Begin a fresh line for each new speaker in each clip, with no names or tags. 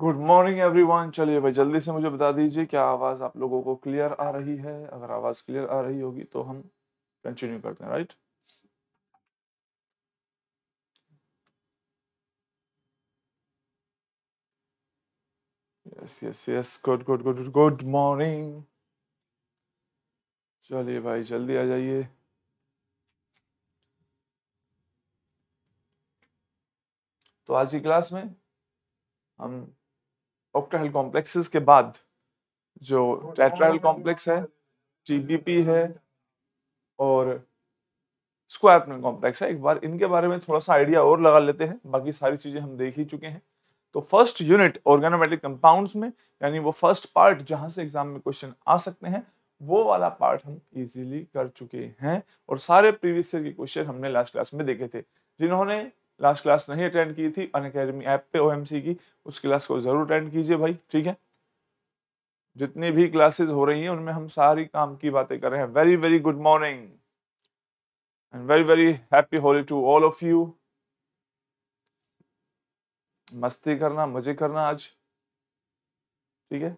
Good morning everyone चलिए भाई जल्दी से मुझे बता दीजिए क्या आवाज़ आप लोगों को क्लियर आ रही है अगर आवाज़ क्लियर आ रही होगी तो हम कंटिन्यू करते हैं right yes yes yes good good good good morning चलिए भाई जल्दी आ जाइए तो आज की क्लास में हम ऑक्टाहल कॉम्प्लेक्सेस के बाद जो टेट्राहल कॉम्प्लेक्स है टीबीपी है और स्क्वायर प्लेन कॉम्प्लेक्स है एक बार इनके बारे में थोड़ा सा आइडिया और लगा लेते हैं बाकी सारी चीज़ें हम देख ही चुके हैं तो फर्स्ट यूनिट ऑर्गेनोमेटिक कंपाउंड्स में यानी वो फर्स्ट पार्ट जहां से एग्जाम में क्वेश्चन आ सकते हैं वो वाला पार्ट हम इजीली कर चुके हैं और सारे प्रीवियस ईयर के क्वेश्चन हमने लास्ट क्लास में देखे थे जिन्होंने लास्ट क्लास नहीं अटेंड की थी अन अकेडमी ऐप पे ओ की उस क्लास को ज़रूर अटेंड कीजिए भाई ठीक है जितनी भी क्लासेस हो रही हैं उनमें हम सारी काम की बातें कर रहे हैं very very good morning and very very happy Holi to all of you मस्ती करना मजे करना आज ठीक है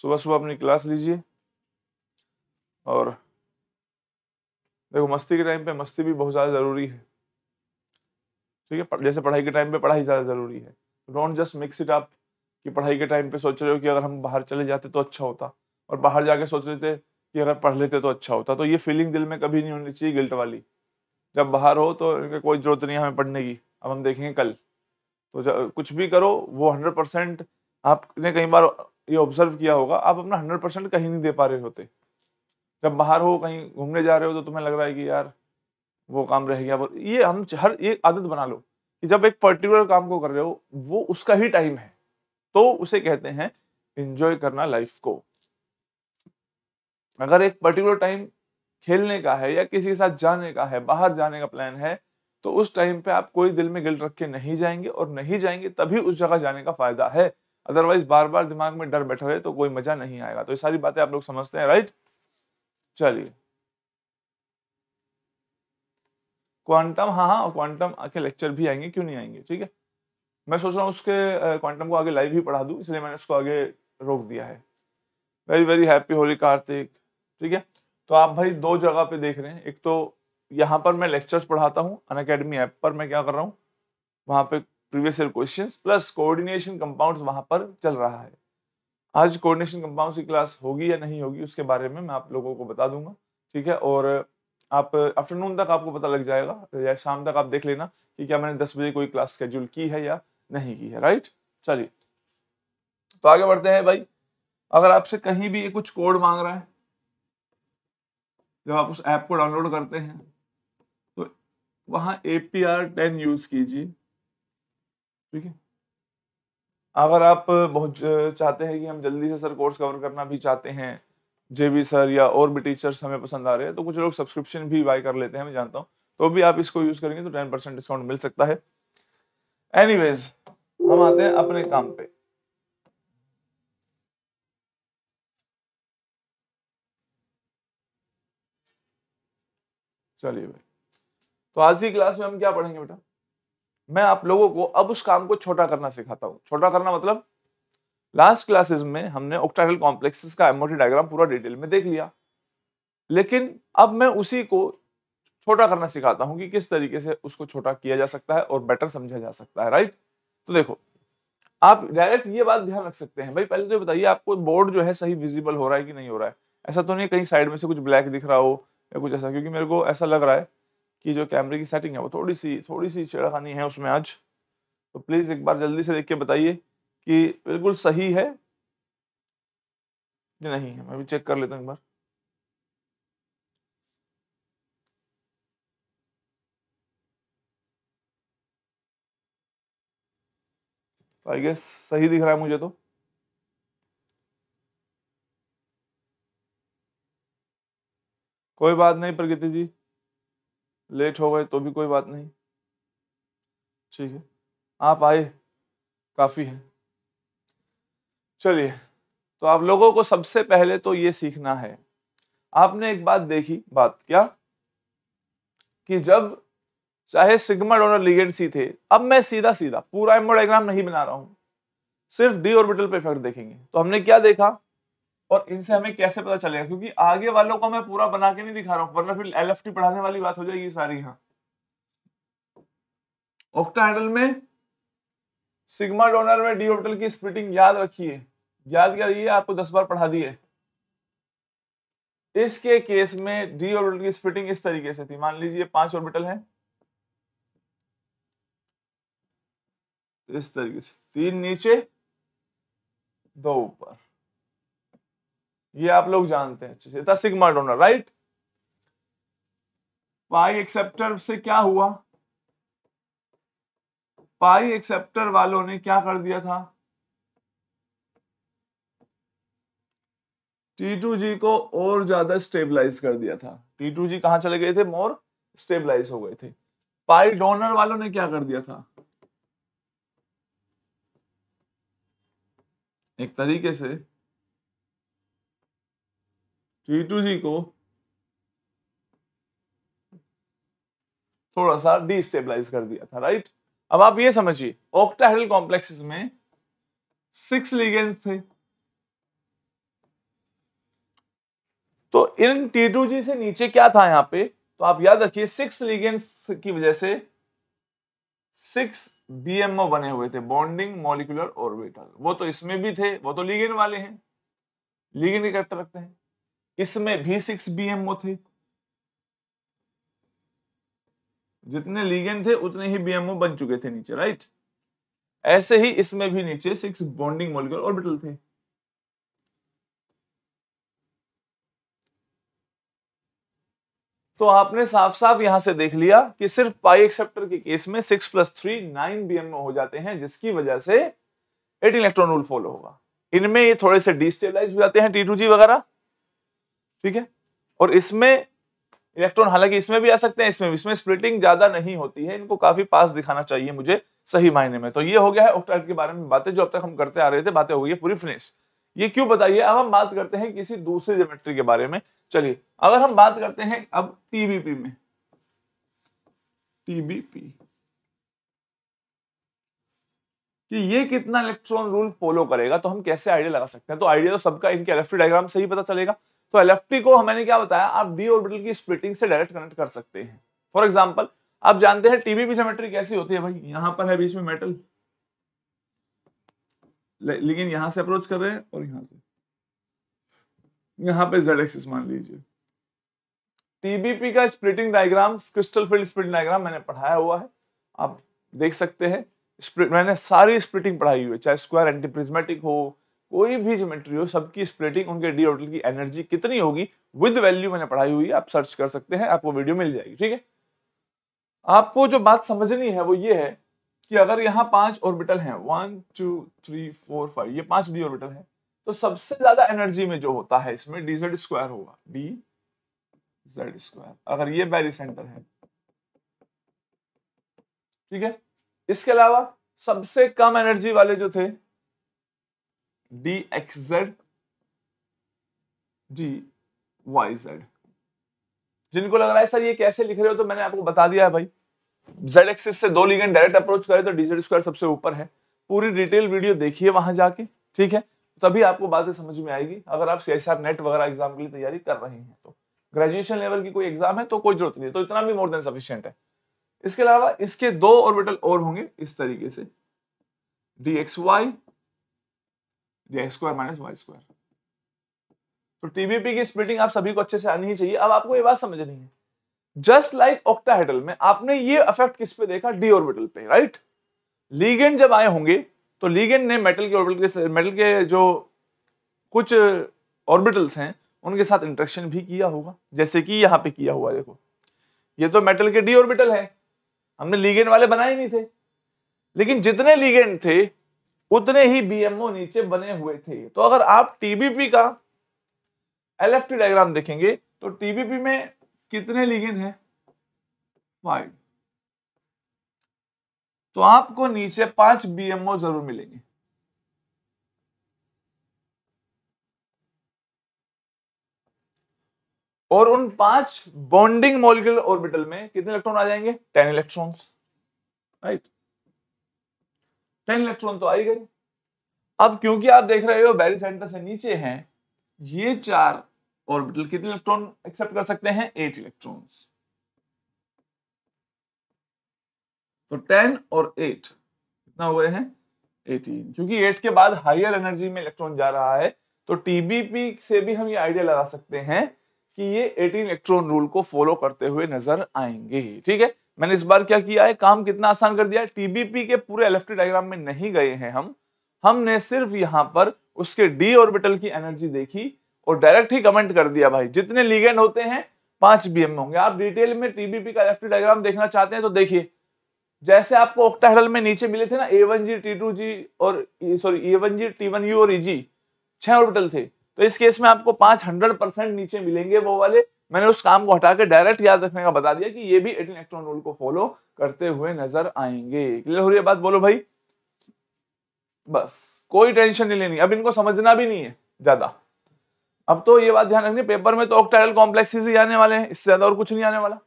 सुबह सुबह अपनी क्लास लीजिए और देखो मस्ती के टाइम पे मस्ती भी बहुत ज़्यादा ज़रूरी है ठीक तो है जैसे पढ़ाई के टाइम पे पढ़ाई ज़्यादा ज़रूरी है don't just mix it up कि पढ़ाई के टाइम पे सोच रहे हो कि अगर हम बाहर चले जाते तो अच्छा होता और बाहर जाके सोच रहे थे कि अगर पढ़ लेते तो अच्छा होता तो ये फीलिंग दिल में कभी नहीं होनी चाहिए गिल्ट वाली जब बाहर हो तो इनका कोई ज़रूरत नहीं है हमें पढ़ने की अब हम देखेंगे कल तो कुछ भी करो वो हंड्रेड परसेंट आपने कई बार ये ऑब्जर्व किया होगा आप अपना हंड्रेड परसेंट कहीं नहीं दे पा रहे होते जब बाहर हो कहीं घूमने जा रहे हो तो तुम्हें लग रहा है कि यार वो काम रह गया वो ये हम हर एक आदत बना लो कि जब एक पर्टिकुलर काम को कर रहे हो वो उसका ही टाइम है तो उसे कहते हैं इंजॉय करना लाइफ को अगर एक पर्टिकुलर टाइम खेलने का है या किसी के साथ जाने का है बाहर जाने का प्लान है तो उस टाइम पे आप कोई दिल में गिल रख के नहीं जाएंगे और नहीं जाएंगे तभी उस जगह जाने का फायदा है अदरवाइज बार बार दिमाग में डर बैठा रहे तो कोई मजा नहीं आएगा तो ये सारी बातें आप लोग समझते हैं राइट चलिए क्वांटम हाँ हाँ क्वांटम के लेक्चर भी आएंगे क्यों नहीं आएंगे ठीक है मैं सोच रहा हूँ उसके क्वांटम को आगे लाइव ही पढ़ा दूँ इसलिए मैंने उसको आगे रोक दिया है very very happy Holi Kartik ठीक है तो आप भाई दो जगह पे देख रहे हैं एक तो यहाँ पर मैं लेक्चर्स पढ़ाता हूँ अन अकेडमी ऐप पर मैं क्या कर रहा हूँ वहाँ पे previous year questions plus coordination compounds वहाँ पर चल रहा है आज कोऑर्डिनेशन कंपाउंड्स की क्लास होगी या नहीं होगी उसके बारे में मैं आप लोगों को बता दूंगा ठीक है और आप आफ्टरनून uh, तक आपको पता लग जाएगा या शाम तक आप देख लेना कि क्या मैंने दस बजे कोई क्लास स्केड्यूल की है या नहीं की है राइट चलिए तो आगे बढ़ते हैं भाई अगर आपसे कहीं भी ये कुछ कोड मांग रहा है जब आप उस ऐप को डाउनलोड करते हैं तो वहां A P R ten use कीजिए ठीक है अगर आप बहुत uh, चाहते हैं कि हम जल्दी से सर कोर्स कवर करना भी चाहते हैं बी सर या और भी टीचर्स हमें पसंद आ रहे हैं तो कुछ लोग सब्सक्रिप्शन भी बाय कर लेते हैं मैं जानता हूँ तो भी आप इसको यूज करेंगे तो टेन परसेंट डिस्काउंट मिल सकता है एनीवेज हम आते हैं अपने काम पे चलिए भाई तो आज की क्लास में हम क्या पढ़ेंगे बेटा मैं आप लोगों को अब उस काम को छोटा करना सिखाता हूँ छोटा करना मतलब लास्ट क्लासेस में हमने ऑक्टाइडल कॉम्प्लेक्सेस का एमओटी डायग्राम पूरा डिटेल में देख लिया लेकिन अब मैं उसी को छोटा करना सिखाता हूँ कि किस तरीके से उसको छोटा किया जा सकता है और बेटर समझा जा सकता है राइट तो देखो आप डायरेक्ट ये बात ध्यान रख सकते हैं भाई पहले तो बताइए आपको बोर्ड जो है सही विजिबल हो रहा है कि नहीं हो रहा है ऐसा तो नहीं कहीं साइड में से कुछ ब्लैक दिख रहा हो या कुछ ऐसा क्योंकि मेरे को ऐसा लग रहा है कि जो कैमरे की सेटिंग है वो थोड़ी सी थोड़ी सी छेड़खानी है उसमें आज तो प्लीज़ एक बार जल्दी से देख के बताइए कि बिल्कुल सही है नहीं है मैं भी चेक कर लेता हूं एक बार आई तो गेस सही दिख रहा है मुझे तो कोई बात नहीं प्रगति जी लेट हो गए तो भी कोई बात नहीं ठीक है आप आए काफ़ी है चलिए तो आप लोगों को सबसे पहले तो ये सीखना है आपने एक बात देखी बात क्या कि जब चाहे सिग्मा डोनर लिगेंड सी थे अब मैं सीधा सीधा पूरा एमोडाइग्राम नहीं बना रहा हूं सिर्फ डी ऑर्बिटल पे इफेक्ट देखेंगे तो हमने क्या देखा और इनसे हमें कैसे पता चलेगा क्योंकि आगे वालों को मैं पूरा बना के नहीं दिखा रहा हूं वरना फिर एल पढ़ाने वाली बात हो जाएगी सारी यहां ऑक्टाहेडल में सिग्मा डोनर में डी ऑर्बिटल की स्प्रिटिंग याद रखिए याद करिए आपको दस बार पढ़ा दिए इसके केस में डी ऑर्बिटल की फिटिंग इस तरीके से थी मान लीजिए पांच ऑर्बिटल है इस तरीके से तीन नीचे दो ऊपर ये आप लोग जानते हैं अच्छे से था sigma donor right pi acceptor से क्या हुआ पाई एक्सेप्टर वालों ने क्या कर दिया था टी जी को और ज्यादा स्टेबलाइज कर दिया था टी जी कहाँ चले गए थे मोर स्टेबलाइज हो गए थे पाई डोनर वालों ने क्या कर दिया था एक तरीके से टी जी को थोड़ा सा डिस्टेबलाइज कर दिया था राइट अब आप ये समझिए ऑक्टाहेड्रल कॉम्प्लेक्सेस में सिक्स लीगेंस थे तो इन टी टू जी से नीचे क्या था यहां पे तो आप याद रखिए सिक्स लिगेंड्स की वजह से सिक्स बीएमओ बने हुए थे बॉन्डिंग मॉलिकुलर ऑर्बिटल वो तो इसमें भी थे वो तो लिगेंड वाले हैं के करेक्टर रखते हैं इसमें भी सिक्स बीएमओ थे जितने लिगेन थे उतने ही बीएमओ बन चुके थे नीचे राइट ऐसे ही इसमें भी नीचे सिक्स बॉन्डिंग मॉलिकुलर ऑर्बिटल थे तो आपने साफ साफ यहां से देख लिया कि सिर्फ पाई एक्सेप्टर के केस में six plus three nine B में हो जाते हैं जिसकी वजह से एट इलेक्ट्रॉन रूल फॉलो होगा इनमें ये थोड़े से डिस्टेबलाइज हो जाते हैं टी टू जी वगैरह ठीक है और इसमें इलेक्ट्रॉन हालांकि इसमें भी आ सकते हैं इसमें इसमें स्प्लिटिंग ज्यादा नहीं होती है इनको काफी पास दिखाना चाहिए मुझे सही मायने में तो ये हो गया है ऑक्टाइड के बारे में बातें जो अब तक हम करते आ रहे थे बातें हो गई पूरी फिनिश ये क्यों बताइए अब हम बात करते हैं किसी दूसरे ज्योमेट्री के बारे में चलिए अगर हम बात करते हैं अब टीबीपी में टीबीपी कि ये कितना इलेक्ट्रॉन रूल फॉलो करेगा तो हम कैसे आइडिया लगा सकते हैं तो आइडिया तो सबका इनके एल डायग्राम से ही पता चलेगा तो एल को हमें क्या बताया आप डी ऑर्बिटल की स्प्लिटिंग से डायरेक्ट कनेक्ट कर सकते हैं फॉर एग्जाम्पल आप जानते हैं टीबीपी ज्योमेट्री कैसी होती है भाई यहां पर है बीच में मेटल ले, लेकिन यहां से अप्रोच कर रहे हैं और यहां से यहां पे जेड एक्सिस मान लीजिए टीबीपी का splitting diagram crystal field splitting diagram मैंने पढ़ाया हुआ है आप देख सकते हैं मैंने सारी स्प्लिटिंग पढ़ाई हुई है चाहे स्क्वायर एंटीप्रिजमेटिक हो कोई भी ज्योमेट्री हो सबकी स्प्लिटिंग उनके डी ऑर्बिटल की एनर्जी कितनी होगी विद वैल्यू मैंने पढ़ाई हुई है आप सर्च कर सकते हैं आपको वीडियो मिल जाएगी ठीक है आपको जो बात समझनी है वो ये है कि अगर यहाँ पांच ऑर्बिटल हैं one two three four five ये पांच डी ऑर्बिटल है तो सबसे ज्यादा एनर्जी में जो होता है इसमें डी जेड स्क्वायर होगा डी जेड स्क्वायर अगर ये बैरी सेंटर है ठीक है इसके अलावा सबसे कम एनर्जी वाले जो थे D X Z D Y Z जिनको लग रहा है सर ये कैसे लिख रहे हो तो मैंने आपको बता दिया है भाई जेड एक्सिस से दो लिगेंड डायरेक्ट अप्रोच करें तो डीजेड स्क्वायर सबसे ऊपर है पूरी डिटेल वीडियो देखिए वहां जाके ठीक है तभी आपको बातें समझ में आएगी अगर आप सी नेट वगैरह एग्जाम के लिए तैयारी कर रहे हैं तो ग्रेजुएशन लेवल की कोई एग्जाम है तो कोई जरूरत नहीं तो इतना भी मोर देन सफिशियंट है इसके अलावा इसके दो ऑर्बिटल और होंगे इस तरीके से D X Y D X square minus Y square तो टीबीपी की स्प्लिटिंग आप सभी को अच्छे से आनी ही चाहिए अब आपको ये बात समझ नहीं है जस्ट लाइक ऑक्टाहेड्रल में आपने ये अफेक्ट किस पे देखा डी ऑर्बिटल पे राइट लीगेंड जब आए होंगे तो लीगेंड ने मेटल के ऑर्बिटल के मेटल के जो कुछ ऑर्बिटल्स हैं उनके साथ इंट्रेक्शन भी किया होगा जैसे कि यहाँ पे किया हुआ देखो ये तो मेटल के डी ऑर्बिटल है हमने लीगेंड वाले बनाए नहीं थे लेकिन जितने लीगेंड थे उतने ही बीएमओ नीचे बने हुए थे तो अगर आप टीबीपी का एलएफटी डायग्राम देखेंगे तो टीबीपी में कितने लिगिन है फाइव तो आपको नीचे पांच बीएमओ जरूर मिलेंगे और उन पांच बॉन्डिंग मॉलिक्यूल ऑर्बिटल में कितने इलेक्ट्रॉन आ जाएंगे ten electrons right ten electron तो आई गए अब क्योंकि आप देख रहे हो बैरी सेंटर से नीचे हैं ये चार ऑर्बिटल मतलब कितने इलेक्ट्रॉन एक्सेप्ट कर सकते हैं एट इलेक्ट्रॉन्स तो टेन और एट कितना हुए हैं एटीन क्योंकि एट के बाद हायर एनर्जी में इलेक्ट्रॉन जा रहा है तो टीबीपी से भी हम ये आइडिया लगा सकते हैं कि ये 18 इलेक्ट्रॉन रूल को फॉलो करते हुए नजर आएंगे ठीक है मैंने इस बार क्या किया है काम कितना आसान कर दिया है टीबीपी के पूरे एलएफटी डायग्राम में नहीं गए हैं हम हमने सिर्फ यहां पर उसके डी ऑर्बिटल की एनर्जी देखी और डायरेक्ट ही कमेंट कर दिया भाई जितने लीगेंड होते हैं पांच बीएम होंगे आप डिटेल में टीबीपी का एफ डायग्राम देखना चाहते हैं तो देखिए जैसे आपको ऑक्टाहेडल में नीचे मिले थे ना A one G T two G और sorry A one G T one U और ई e जी छह ऑर्बिटल थे तो इस केस में आपको पांच हंड्रेड परसेंट नीचे मिलेंगे वो वाले मैंने उस काम को हटा के डायरेक्ट याद रखने का बता दिया कि ये भी एटीन इलेक्ट्रॉन रूल को फॉलो करते हुए नजर आएंगे क्लियर हो रही है बात बोलो भाई बस कोई टेंशन नहीं लेनी अब इनको समझना भी नहीं है ज्यादा अब तो ये बात ध्यान रखनी पेपर में तो ऑक्टाइडल कॉम्प्लेक्सेस ही आने वाले हैं इससे ज्यादा और कुछ नहीं आने वाला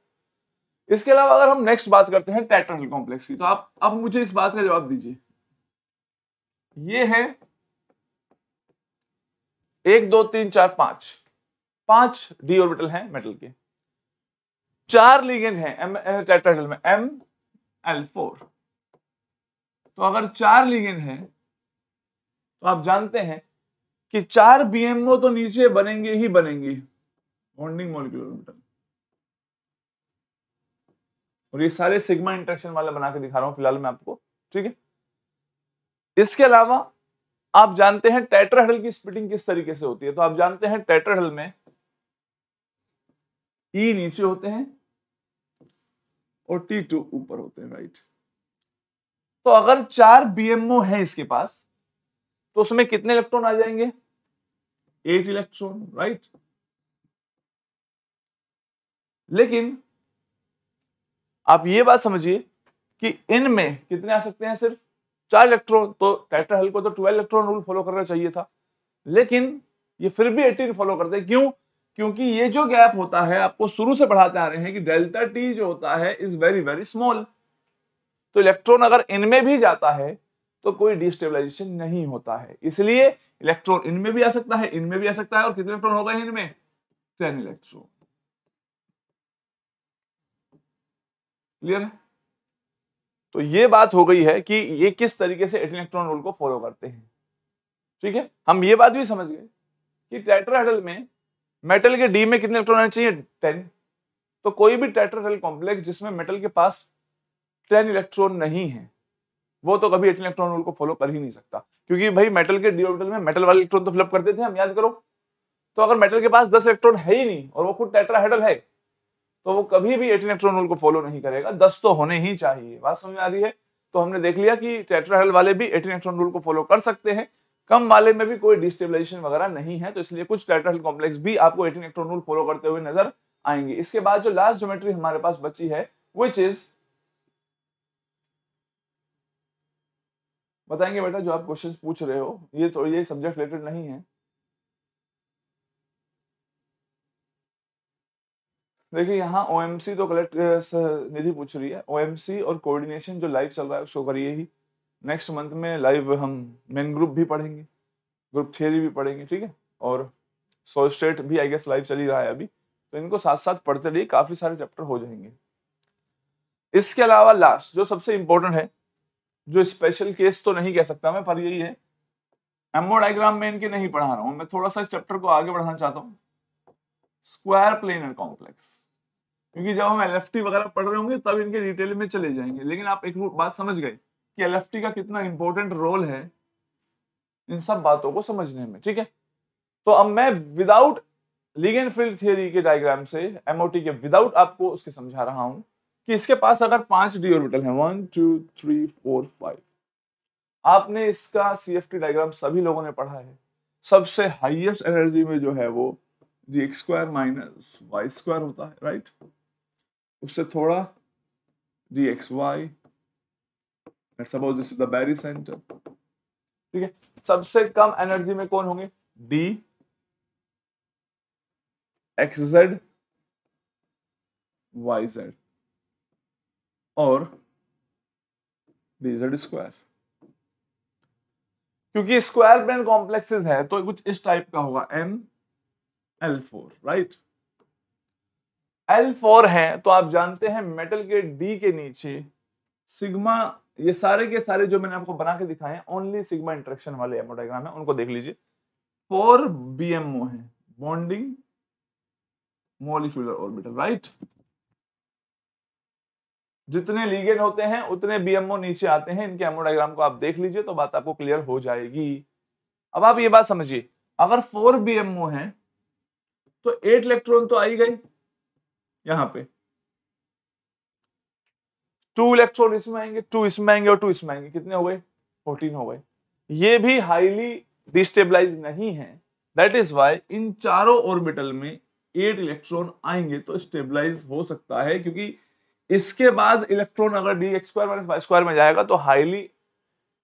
इसके अलावा अगर हम नेक्स्ट बात करते हैं टेट्राहेल कॉम्प्लेक्स की तो आप अब मुझे इस बात का जवाब दीजिए ये है एक दो तीन चार पांच पांच डी ऑर्बिटल हैं मेटल के चार लीगेंड हैं एम टेट्राहेड्रल में एम एल फोर तो अगर चार लीगेंड हैं तो आप जानते हैं कि चार बीएमओ तो नीचे बनेंगे ही बनेंगे बॉन्डिंग मॉलिक्यूलर ऑर्बिटल और ये सारे सिग्मा इंट्रेक्शन वाले बना के दिखा रहा हूं फिलहाल मैं आपको ठीक है इसके अलावा आप जानते हैं टेट्राहडल की स्प्लिटिंग किस तरीके से होती है तो आप जानते हैं टेट्राहडल में ई e नीचे होते हैं और टी टू ऊपर होते हैं राइट तो अगर चार बीएमओ है इसके पास तो उसमें कितने इलेक्ट्रॉन आ जाएंगे एट इलेक्ट्रॉन राइट लेकिन आप ये बात समझिए कि इनमें कितने आ सकते हैं सिर्फ चार इलेक्ट्रॉन तो हल को तो ट्वेल्व इलेक्ट्रॉन रूल फॉलो करना चाहिए था लेकिन ये फिर भी एटीन फॉलो करते हैं क्यों क्योंकि ये जो गैप होता है आपको शुरू से पढ़ाते आ रहे हैं कि डेल्टा टी जो होता है इज वेरी वेरी स्मॉल तो इलेक्ट्रॉन अगर इनमें भी जाता है तो कोई डिस्टेबलाइजेशन नहीं होता है इसलिए इलेक्ट्रॉन इनमें भी आ सकता है इनमें भी आ सकता है और कितने इलेक्ट्रॉन हो गए इनमें टेन इलेक्ट्रॉन क्लियर तो ये बात हो गई है कि ये किस तरीके से एटीन इलेक्ट्रॉन रूल को फॉलो करते हैं ठीक है हम ये बात भी समझ गए कि टेट्राहेड्रल में मेटल के डी में कितने इलेक्ट्रॉन आने चाहिए टेन तो कोई भी टेट्राहेड्रल कॉम्प्लेक्स जिसमें मेटल के पास टेन इलेक्ट्रॉन नहीं है वो तो कभी इलेक्ट्रॉन रूल को फॉलो कर ही नहीं सकता क्योंकि भाई मेटल के डी में मेटल वाले इलेक्ट्रॉन तो फ्लिप करते थे हम याद करो तो अगर मेटल के पास दस इलेक्ट्रॉन है ही नहीं और वो खुद टेट्रा हेडल है तो वो कभी भी एट इलेक्ट्रॉन रूल को फॉलो नहीं करेगा दस तो होने ही चाहिए बात समझ में आ रही है तो हमने देख लिया कि टेट्राहेडल वाले भी एट इलेक्ट्रॉन रूल को फॉलो कर सकते हैं कम वाले में भी कोई डिस्टेबिलाईजेशन वगैरह नहीं है तो इसलिए कुछ टेट्राहेडल कॉम्प्लेक्स भी आपको एट इलेक्ट्रॉन रूल फॉलो करते हुए नजर आएंगे इसके बाद जो लास्ट ज्योमेट्री हमारे पास बची है विच इज बताएंगे बेटा जो आप क्वेश्चंस पूछ रहे हो ये तो ये सब्जेक्ट रिलेटेड नहीं है देखिए यहाँ ओ तो कलेक्ट निधि पूछ रही है ओ और कोऑर्डिनेशन जो लाइव चल रहा है शो करिए ही नेक्स्ट मंथ में लाइव हम मेन ग्रुप भी पढ़ेंगे ग्रुप थियरी भी पढ़ेंगे ठीक है और सोल स्टेट भी आई गेस लाइव चल रहा है अभी तो इनको साथ साथ पढ़ते रहिए काफ़ी सारे चैप्टर हो जाएंगे इसके अलावा लास्ट जो सबसे इम्पोर्टेंट है जो स्पेशल केस तो नहीं कह सकता मैं पर यही है एमओ डायग्राम में इनके नहीं पढ़ा रहा हूं मैं थोड़ा सा इस चैप्टर को आगे बढ़ाना चाहता हूँ स्क्वायर प्लेनर कॉम्प्लेक्स क्योंकि जब हम एल वगैरह पढ़ रहे होंगे तब इनके डिटेल में चले जाएंगे लेकिन आप एक बात समझ गए कि एल का कितना इंपॉर्टेंट रोल है इन सब बातों को समझने में ठीक है तो अब मैं विदाउट लीगेन फील्ड थियोरी के डायग्राम से एमओटी के विदाउट आपको उसके समझा रहा हूं कि इसके पास अगर पांच डी ऑर्बिटल है one two three four five आपने इसका सी एफ टी डायग्राम सभी लोगों ने पढ़ा है सबसे हाईएस्ट एनर्जी में जो है वो जी X square minus Y square होता है राइट उससे थोड़ा जी X Y suppose this is the barycentre ठीक है सबसे कम एनर्जी में कौन होंगे D X Z Y Z और दी जेड स्क्वायर क्योंकि स्क्वायर पेन कॉम्प्लेक्सेस है तो कुछ इस टाइप का होगा N L four right L four है तो आप जानते हैं मेटल के डी के नीचे सिग्मा ये सारे के सारे जो मैंने आपको बना के दिखाए हैं ओनली सिग्मा इंट्रेक्शन वाले एमोडाग्राम है उनको देख लीजिए फोर बी एम ओ है bonding molecular orbital right right? जितने लीगेन होते हैं उतने बीएमओ नीचे आते हैं इनके एमओ को आप देख लीजिए तो बात आपको क्लियर हो जाएगी अब आप ये बात समझिए अगर फोर बीएमओ है तो एट इलेक्ट्रॉन तो आई गई यहां पे टू इलेक्ट्रॉन इसमें आएंगे टू इसमें आएंगे और टू इसमें आएंगे कितने हो गए फोर्टीन हो गए ये भी हाईली डिस्टेबलाइज नहीं है दैट इज वाई इन चारों ऑर्बिटल में एट इलेक्ट्रॉन आएंगे तो स्टेबलाइज हो सकता है क्योंकि इसके बाद इलेक्ट्रॉन अगर D X square minus Y square में जाएगा तो हाईली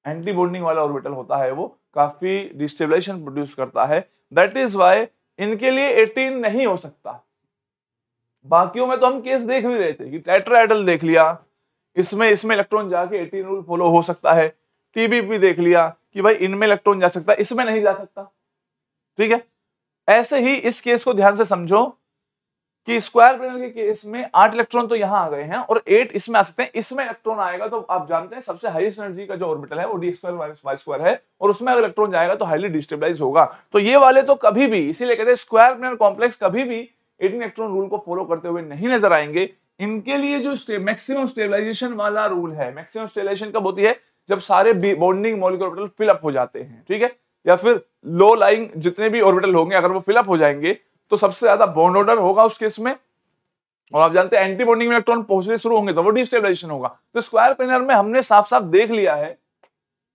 एंटी बॉन्डिंग वाला ऑर्बिटल होता है वो काफी डिस्टेबलाइजेशन प्रोड्यूस करता है दैट इज वाई इनके लिए 18 नहीं हो सकता बाकियों में तो हम केस देख भी रहे थे कि टेट्राइडल देख लिया इसमें इसमें इलेक्ट्रॉन जाके 18 रूल फॉलो हो सकता है टीबीपी देख लिया कि भाई इनमें इलेक्ट्रॉन जा सकता है इसमें नहीं जा सकता ठीक है ऐसे ही इस केस को ध्यान से समझो कि स्क्वायर पैनल के केस में आठ इलेक्ट्रॉन तो यहां आ गए हैं और एट इसमें आ सकते हैं इसमें इलेक्ट्रॉन आएगा तो आप जानते हैं सबसे हाईएस्ट एनर्जी का जो ऑर्बिटल है वो D square minus Y square है और उसमें अगर इलेक्ट्रॉन जाएगा तो हाईली डिस्टेबलाइज होगा तो ये वाले तो कभी भी इसीलिए कहते हैं स्क्वायर पैनल कॉम्प्लेक्स कभी भी एटीन इलेक्ट्रॉन रूल को फॉलो करते हुए नहीं नजर आएंगे इनके लिए जो मैक्सिमम स्टेबिलाईजेशन वाला रूल है मैक्सिमम स्टेबलाइजेशन कब होती है जब सारे बॉन्डिंग मॉलिकुलर ऑर्बिटल फिलअप हो जाते हैं ठीक है या फिर लो लाइंग जितने भी ऑर्बिटल होंगे अगर वो फिलअप हो जाएंगे तो सबसे ज्यादा बॉन्ड ऑर्डर होगा उस केस में और आप जानते हैं एंटी बॉन्डिंग इलेक्ट्रॉन पहुंचने शुरू होंगे तो वो डिस्टेबलाइजेशन होगा तो स्क्वायर प्लेनर में हमने साफ साफ देख लिया है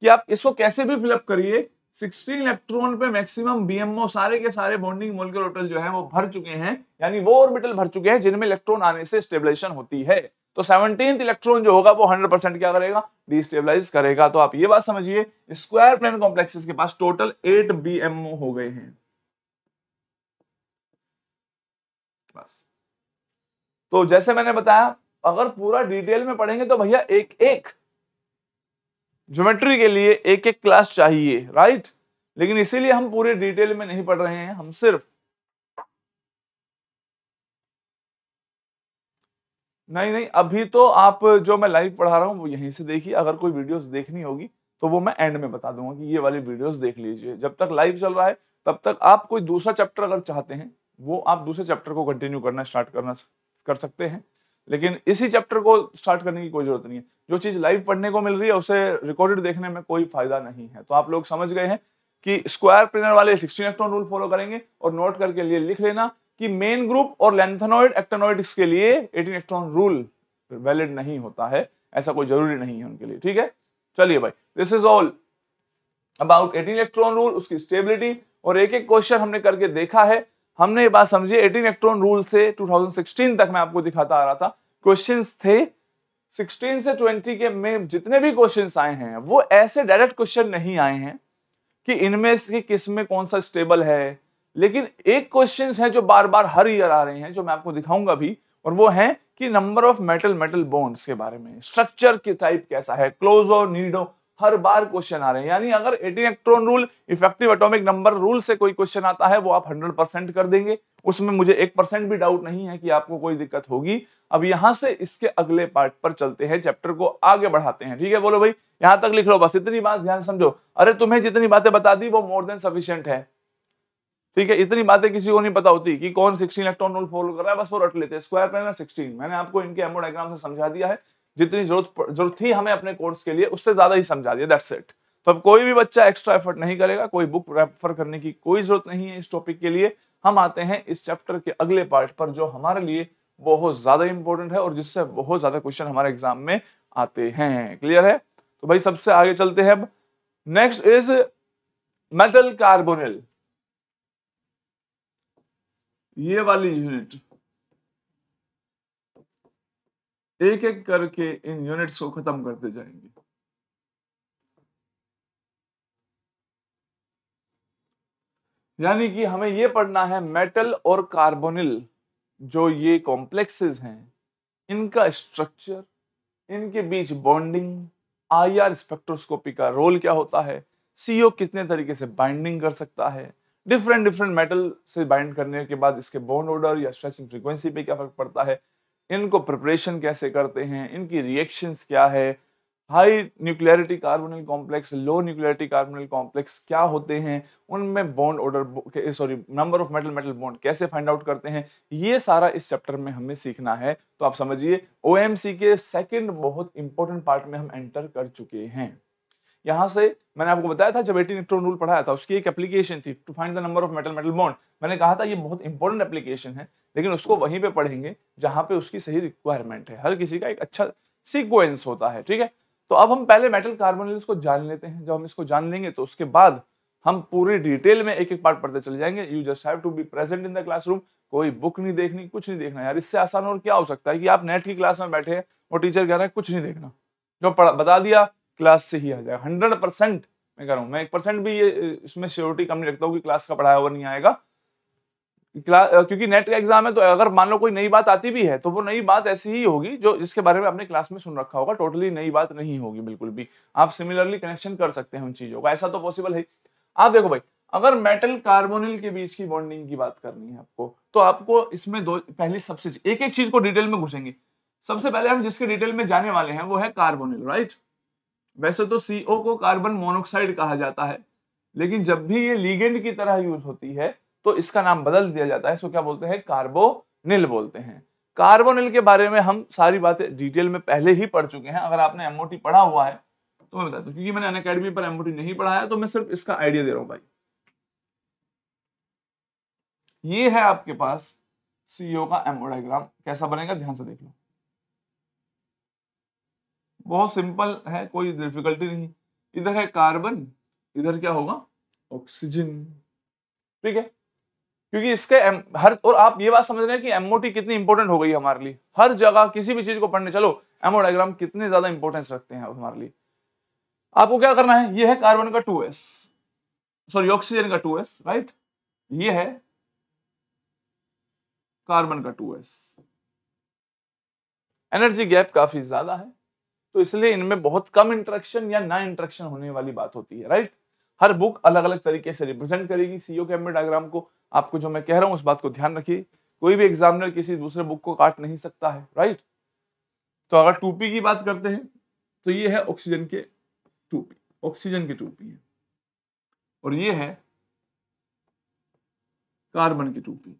कि आप इसको कैसे भी फिलअप करिए 16 इलेक्ट्रॉन पे मैक्सिमम बीएमओ सारे के सारे बॉन्डिंग मोलिकुलर ऑर्बिटल जो है वो भर चुके हैं यानी वो ऑर्बिटल भर चुके हैं जिनमें इलेक्ट्रॉन आने से स्टेबलाइजेशन होती है तो सेवनटीन इलेक्ट्रॉन जो होगा वो हंड्रेड परसेंट क्या करेगा डिस्टेबलाइज करेगा तो आप ये बात समझिए स्क्वायर प्लेन कॉम्प्लेक्सेस के पास टोटल एट बीएमओ हो गए हैं तो जैसे मैंने बताया अगर पूरा डिटेल में पढ़ेंगे तो भैया एक एक ज्योमेट्री के लिए एक एक क्लास चाहिए राइट लेकिन इसीलिए हम पूरे डिटेल में नहीं पढ़ रहे हैं हम सिर्फ नहीं नहीं अभी तो आप जो मैं लाइव पढ़ा रहा हूं वो यहीं से देखिए अगर कोई वीडियोस देखनी होगी तो वो मैं एंड में बता दूंगा कि ये वाली वीडियोस देख लीजिए जब तक लाइव चल रहा है तब तक आप कोई दूसरा चैप्टर अगर चाहते हैं वो आप दूसरे चैप्टर को कंटिन्यू करना स्टार्ट करना कर सकते हैं लेकिन इसी चैप्टर को स्टार्ट करने की कोई जरूरत नहीं है जो चीज़ लाइव पढ़ने को मिल रही है उसे रिकॉर्डेड देखने में कोई फायदा नहीं है तो आप लोग समझ गए हैं कि स्क्वायर प्लेनर वाले सिक्सटीन एक्ट्रॉन रूल फॉलो करेंगे और नोट करके लिए लिख लेना कि मेन ग्रुप और लेंथनॉइड एक्टेनॉइड के लिए एटीन एक्ट्रॉन रूल वैलिड नहीं होता है ऐसा कोई जरूरी नहीं है उनके लिए ठीक है चलिए भाई this is all about eighteen electron rule उसकी स्टेबिलिटी और एक एक क्वेश्चन हमने करके देखा है हमने ये बात समझी एटीन इलेक्ट्रॉन रूल से 2016 तक मैं आपको दिखाता आ रहा था क्वेश्चंस थे 16 से 20 के में जितने भी क्वेश्चंस आए हैं वो ऐसे डायरेक्ट क्वेश्चन नहीं आए हैं कि इनमें से किस में कौन सा स्टेबल है लेकिन एक क्वेश्चन है जो बार बार हर ईयर आ रहे हैं जो मैं आपको दिखाऊंगा भी और वो है कि number of metal metal bones के बारे में स्ट्रक्चर के टाइप कैसा है क्लोज हो नीड हर बार क्वेश्चन आ रहे हैं यानी अगर eighteen electron rule effective atomic number rule से कोई क्वेश्चन आता है वो आप 100 परसेंट कर देंगे उसमें मुझे एक परसेंट भी डाउट नहीं है कि आपको कोई दिक्कत होगी अब यहां से इसके अगले पार्ट पर चलते हैं चैप्टर को आगे बढ़ाते हैं ठीक है बोलो भाई यहां तक लिख लो बस इतनी बात ध्यान समझो अरे तुम्हें जितनी बातें बता दी वो मोर देन सफिशियंट है ठीक है इतनी बातें किसी को नहीं पता होती कि कौन 16 इलेक्ट्रॉन रूल फॉलो कर रहा है बस वो रट लेते हैं स्क्वायर पेन में 16 मैंने आपको इनके एमो डायग्राम से समझा दिया है जितनी जरूरत जरूरत थी हमें अपने कोर्स के लिए उससे ज्यादा ही समझा दिया दैट्स इट तो अब कोई भी बच्चा एक्स्ट्रा एफर्ट नहीं करेगा कोई बुक रेफर करने की कोई जरूरत नहीं है इस टॉपिक के लिए हम आते हैं इस चैप्टर के अगले पार्ट पर जो हमारे लिए बहुत ज्यादा इंपॉर्टेंट है और जिससे बहुत ज्यादा क्वेश्चन हमारे एग्जाम में आते हैं क्लियर है तो भाई सबसे आगे चलते हैं अब नेक्स्ट इज मेटल कार्बोनिल ये वाली यूनिट एक एक करके इन यूनिट्स को खत्म करते जाएंगे यानी कि हमें यह पढ़ना है मेटल और कार्बोनिल जो ये कॉम्प्लेक्सेस हैं इनका स्ट्रक्चर इनके बीच बॉन्डिंग आईआर स्पेक्ट्रोस्कोपी का रोल क्या होता है सीओ कितने तरीके से बाइंडिंग कर सकता है डिफरेंट डिफरेंट मेटल से बाइंड करने के बाद इसके बॉन्ड ऑर्डर या स्ट्रेचिंग फ्रीक्वेंसी पे क्या फर्क पड़ता है इनको प्रिपरेशन कैसे करते हैं इनकी रिएक्शंस क्या है high nuclearity carbonyl complex low nuclearity carbonyl complex क्या होते हैं उनमें bond order sorry number of metal metal bond कैसे फाइंड आउट करते हैं ये सारा इस चैप्टर में हमें सीखना है तो आप समझिए ओ के सेकेंड बहुत इंपॉर्टेंट पार्ट में हम एंटर कर चुके हैं यहाँ से मैंने आपको बताया था जब एटी इलेक्ट्रॉन रूल पढ़ाया था उसकी एक एप्लीकेशन थी to find the number of metal metal bond मैंने कहा था ये बहुत इंपॉर्टेंट एप्लीकेशन है लेकिन उसको वहीं पे पढ़ेंगे जहाँ पे उसकी सही रिक्वायरमेंट है हर किसी का एक अच्छा सीक्वेंस होता है ठीक है तो अब हम पहले मेटल कार्बन को जान लेते हैं जब हम इसको जान लेंगे तो उसके बाद हम पूरी डिटेल में एक एक पार्ट पढ़ते चले जाएंगे you just have to be present in the classroom कोई बुक नहीं देखनी कुछ नहीं देखना यार इससे आसान और क्या हो सकता है कि आप नेट की क्लास में बैठे हैं और टीचर कह रहे हैं कुछ नहीं देखना जो पढ़ा बता दिया क्लास से ही आ जाएगा हंड्रेड परसेंट मैं कह रहा हूँ मैं एक परसेंट भी ये इसमें श्योरिटी कम नहीं रखता हूँ कि क्लास का पढ़ाया हुआ नहीं आएगा क्योंकि नेट का एग्जाम है तो अगर मान लो कोई नई बात आती भी है तो वो नई बात ऐसी ही होगी जो जिसके बारे में आपने क्लास में सुन रखा होगा टोटली नई बात नहीं होगी बिल्कुल भी आप सिमिलरली कनेक्शन कर सकते हैं उन चीजों का ऐसा तो पॉसिबल है आप देखो भाई अगर मेटल कार्बोनिल के बीच की बॉन्डिंग की बात करनी है आपको तो आपको इसमें दो पहले सबसे एक एक चीज को डिटेल में घुसेंगे सबसे पहले हम जिसके डिटेल में जाने वाले हैं वो है कार्बोनिल राइट right? वैसे तो CO को कार्बन मोनोक्साइड कहा जाता है लेकिन जब भी ये लीगेंड की तरह यूज होती है तो इसका नाम बदल दिया जाता है इसको क्या बोलते हैं कार्बोनिल बोलते हैं कार्बोनिल के बारे में हम सारी बातें डिटेल में पहले ही पढ़ चुके हैं अगर आपने एम पढ़ा हुआ है तो मैं बताता हूँ क्योंकि मैंने अनकेडमी पर एमओटी नहीं पढ़ाया तो मैं सिर्फ इसका आइडिया दे रहा हूँ भाई ये है आपके पास सीओ का एमओ डायग्राम कैसा बनेगा ध्यान से देख लो बहुत सिंपल है कोई डिफिकल्टी नहीं इधर है कार्बन इधर क्या होगा ऑक्सीजन ठीक है क्योंकि इसके एम हर और आप ये बात समझ रहे हैं कि एमओटी कितनी इंपॉर्टेंट हो गई है हमारे लिए हर जगह किसी भी चीज को पढ़ने चलो एमओ डायग्राम कितने ज्यादा इंपॉर्टेंस रखते हैं हमारे लिए आपको क्या करना है ये है कार्बन का टू एस सॉरी ऑक्सीजन का टू एस राइट ये है कार्बन का टू एस एनर्जी गैप काफी ज्यादा है तो इसलिए इनमें बहुत कम इंट्रेक्शन या ना इंट्रेक्शन होने वाली बात होती है राइट हर बुक अलग अलग तरीके से रिप्रेजेंट करेगी सीओ के डायग्राम को आपको जो मैं कह रहा हूं उस बात को ध्यान रखिए कोई भी एग्जामिनर किसी दूसरे बुक को काट नहीं सकता है राइट तो अगर टूपी की बात करते हैं तो ये है ऑक्सीजन के टूपी ऑक्सीजन की टूपी है और ये है कार्बन की टूपी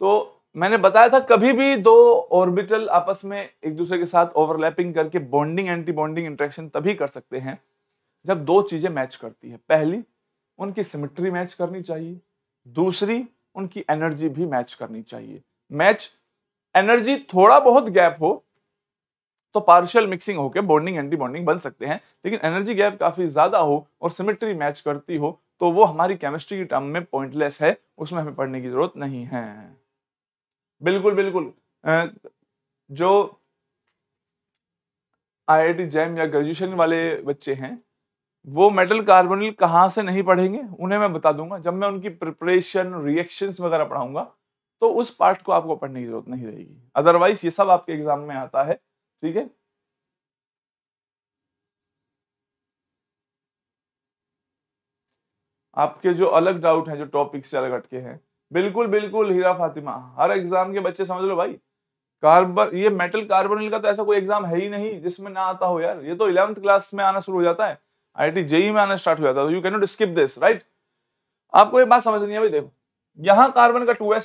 तो मैंने बताया था कभी भी दो ऑर्बिटल आपस में एक दूसरे के साथ ओवरलैपिंग करके बॉन्डिंग एंटी बॉन्डिंग इंट्रेक्शन तभी कर सकते हैं जब दो चीजें मैच करती है पहली उनकी सिमिट्री मैच करनी चाहिए दूसरी उनकी एनर्जी भी मैच करनी चाहिए मैच एनर्जी थोड़ा बहुत गैप हो तो पार्शियल मिक्सिंग होकर बॉन्डिंग एंटी बॉन्डिंग बन सकते हैं लेकिन एनर्जी गैप काफी ज्यादा हो और सिमिट्री मैच करती हो तो वो हमारी केमिस्ट्री के टर्म में पॉइंटलेस है उसमें हमें पढ़ने की जरूरत नहीं है बिल्कुल बिल्कुल जो आईआईटी जैम या ग्रेजुएशन वाले बच्चे हैं वो मेटल कार्बोनिल कहाँ से नहीं पढ़ेंगे उन्हें मैं बता दूंगा जब मैं उनकी प्रिपरेशन रिएक्शंस वगैरह पढ़ाऊंगा तो उस पार्ट को आपको पढ़ने की जरूरत नहीं रहेगी अदरवाइज ये सब आपके एग्जाम में आता है ठीक है आपके जो अलग डाउट हैं जो टॉपिक से अलग हटके हैं बिल्कुल बिल्कुल हीरा फातिमा हर एग्जाम के बच्चे समझ लो भाई कार्बन ये मेटल कार्बोनिल का तो ऐसा कोई एग्जाम है ही नहीं जिसमें ना आता हो यार ये तो इलेवंथ क्लास में आना शुरू हो जाता है आई टी जेई में आना स्टार्ट हो जाता है you can not skip this right आपको एक बात समझनी है भाई देखो यहाँ कार्बन का टू है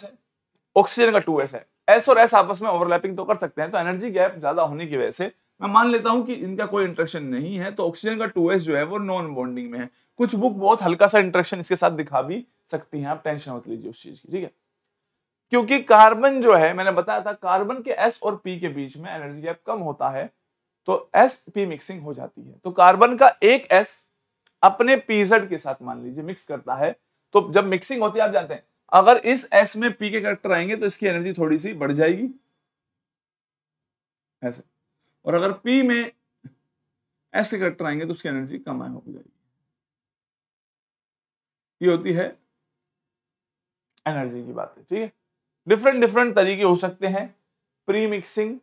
ऑक्सीजन का टू है एस और एस आपस में ओवरलैपिंग तो कर सकते हैं तो एनर्जी गैप ज्यादा होने की वजह से मैं मान लेता हूं कि इनका कोई इंट्रेक्शन नहीं है तो ऑक्सीजन का टू जो है वो नॉन बॉन्डिंग में है कुछ बुक बहुत हल्का सा इंट्रेक्शन इसके साथ दिखा भी सकती हैं आप टेंशन मत लीजिए उस चीज की ठीक है क्योंकि कार्बन जो है मैंने बताया था कार्बन के एस और पी के बीच में एनर्जी गैप कम होता है तो एस पी मिक्सिंग हो जाती है तो कार्बन का एक एस अपने पीजेड के साथ मान लीजिए मिक्स करता है तो जब मिक्सिंग होती है आप जानते हैं अगर इस एस में पी के करेक्टर आएंगे तो इसकी एनर्जी थोड़ी सी बढ़ जाएगी ऐसे और अगर पी में एस के करेक्टर आएंगे तो उसकी एनर्जी कम हो जाएगी ये होती है एनर्जी की बात ठीक है डिफरेंट डिफरेंट तरीके हो सकते हैं pre mixing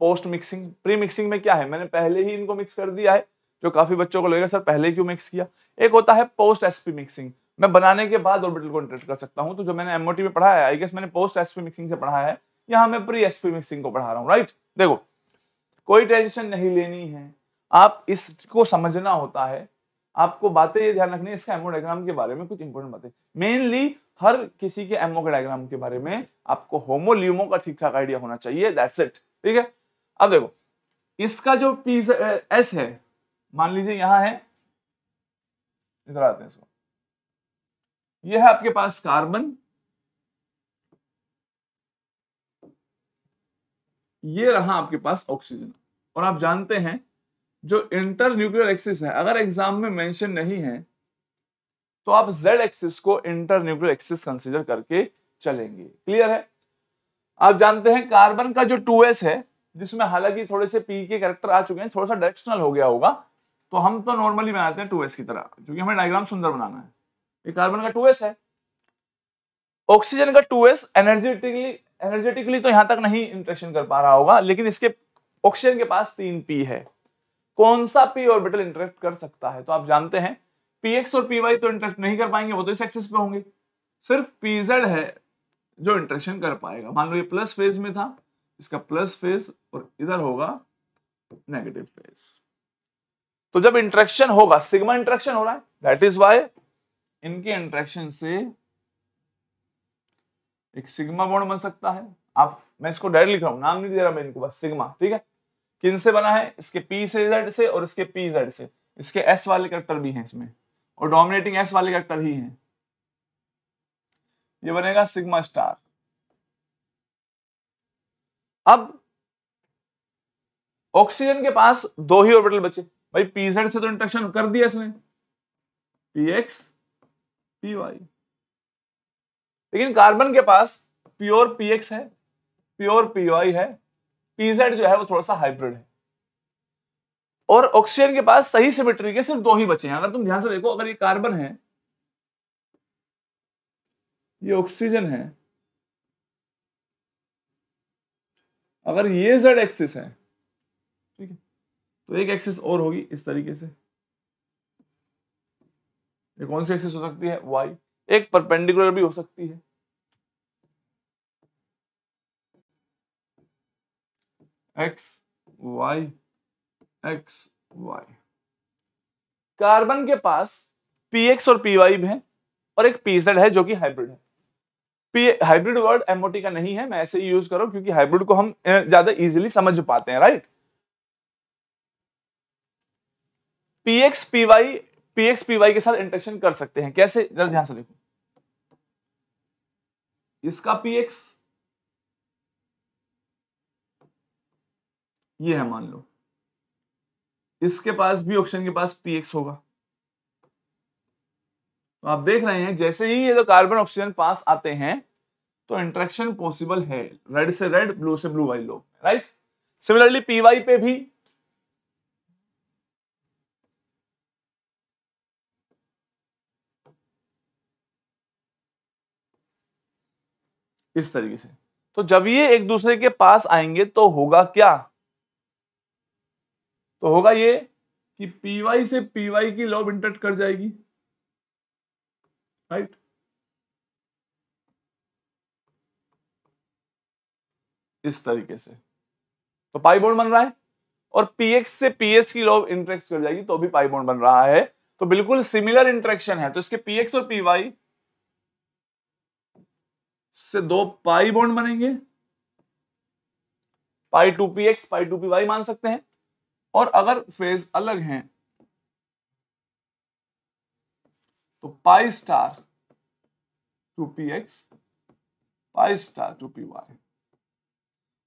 post mixing pre mixing में क्या है मैंने पहले ही इनको मिक्स कर दिया है जो काफी बच्चों को लगेगा सर पहले क्यों मिक्स किया एक होता है पोस्ट एसपी मिक्सिंग मैं बनाने के बाद ऑर्बिटल को इंटरेक्ट कर सकता हूं तो जो मैंने एमओटी में पढ़ाया है आई गेस मैंने पोस्ट एसपी मिक्सिंग से पढ़ाया है यहां मैं प्री एसपी मिक्सिंग को पढ़ा रहा हूँ राइट देखो कोई टेंशन नहीं लेनी है आप इसको समझना होता है आपको बातें ये ध्यान रखनी है इसका एमोडाइग्राम के बारे में कुछ इंपोर्टेंट बातें मेनली हर किसी के एमोडाइग्राम के बारे में आपको होमोल्यूमो का ठीक ठाक आइडिया होना चाहिए दैट्स इट ठीक है अब देखो इसका जो पी एस है मान लीजिए यहां है इधर आते हैं इसको यह है आपके पास कार्बन ये रहा आपके पास ऑक्सीजन और आप जानते हैं जो इंटर न्यूक्लियर एक्सिस है अगर एग्जाम में मेंशन नहीं है तो आप जेड एक्सिस को इंटर न्यूक्लियर एक्सिस कंसिडर करके चलेंगे क्लियर है आप जानते हैं कार्बन का जो 2s है जिसमें हालांकि थोड़े से पी के कैरेक्टर आ चुके हैं थोड़ा सा डायरेक्शनल हो गया होगा तो हम तो नॉर्मली बनाते हैं 2s की तरह क्योंकि हमें डायग्राम सुंदर बनाना है ये कार्बन का 2s है ऑक्सीजन का 2s एनर्जेटिकली एनर्जेटिकली तो यहां तक नहीं इंट्रेक्शन कर पा रहा होगा लेकिन इसके ऑक्सीजन के पास तीन पी है कौन सा पी ऑर्बिटल इंटरेक्ट कर सकता है तो आप जानते हैं पीएक्स और पीवाई तो इंटरेक्ट नहीं कर पाएंगे वो तो इस एक्सिस पे होंगे सिर्फ पीजेड है जो इंटरेक्शन कर पाएगा मान लो ये प्लस फेज में था इसका प्लस फेज और इधर होगा नेगेटिव फेज तो जब इंटरेक्शन होगा सिग्मा इंटरेक्शन हो रहा है दैट इज वाई इनके इंटरेक्शन से एक सिग्मा बॉन्ड बन सकता है आप मैं इसको डायरेक्ट लिख रहा हूं नाम नहीं दे रहा मैं इनको बस सिग्मा ठीक है किन से बना है इसके पी से जेड से और इसके पी जेड से इसके एस वाले करेक्टर भी हैं इसमें और डोमिनेटिंग एस वाले करेक्टर ही हैं ये बनेगा सिग्मा स्टार अब ऑक्सीजन के पास दो ही ऑर्बिटल बचे भाई पी जेड से तो इंट्रेक्शन कर दिया इसने पी एक्स पी वाई लेकिन कार्बन के पास प्योर पी एक्स है प्योर पी वाई है पीजेड जो है वो थोड़ा सा हाइब्रिड है और ऑक्सीजन के पास सही सिमेट्री के सिर्फ दो ही बचे हैं अगर तुम ध्यान से देखो अगर ये कार्बन है ये ऑक्सीजन है अगर ये जेड एक्सिस है ठीक है तो एक एक्सिस और होगी इस तरीके से ये कौन सी एक्सिस हो सकती है वाई एक परपेंडिकुलर भी हो सकती है X Y X Y carbon के पास पीएक्स और पी वाई है और एक पी है जो कि हाइब्रिड है पी हाइब्रिड वर्ड एमओटी का नहीं है मैं ऐसे ही यूज करूं क्योंकि हाइब्रिड को हम ज्यादा इजीली समझ पाते हैं right P X P Y P X P Y के साथ इंटरेक्शन कर सकते हैं कैसे जरा ध्यान से देखो इसका पीएक्स ये है मान लो इसके पास भी ऑप्शन के पास पी एक्स होगा तो आप देख रहे हैं जैसे ही ये जो कार्बन ऑक्सीजन पास आते हैं तो इंट्रेक्शन पॉसिबल है रेड से रेड ब्लू से ब्लू वाली लोग राइट सिमिलरली पी वाई पे भी इस तरीके से तो जब ये एक दूसरे के पास आएंगे तो होगा क्या तो होगा ये कि पीवाई से पीवाई की लॉब इंटरेक्ट कर जाएगी राइट इस तरीके से तो बोर्ड बन रहा है और पीएक्स से पीएस की लॉब इंटरेक्ट कर जाएगी तो भी बोर्ड बन रहा है तो बिल्कुल सिमिलर इंटरेक्शन है तो इसके पीएक्स और पीवाई से दो पाई बॉन्ड बनेंगे pi two P X pi two P Y मान सकते हैं और अगर फेज अलग हैं तो pi star two P X pi star two P Y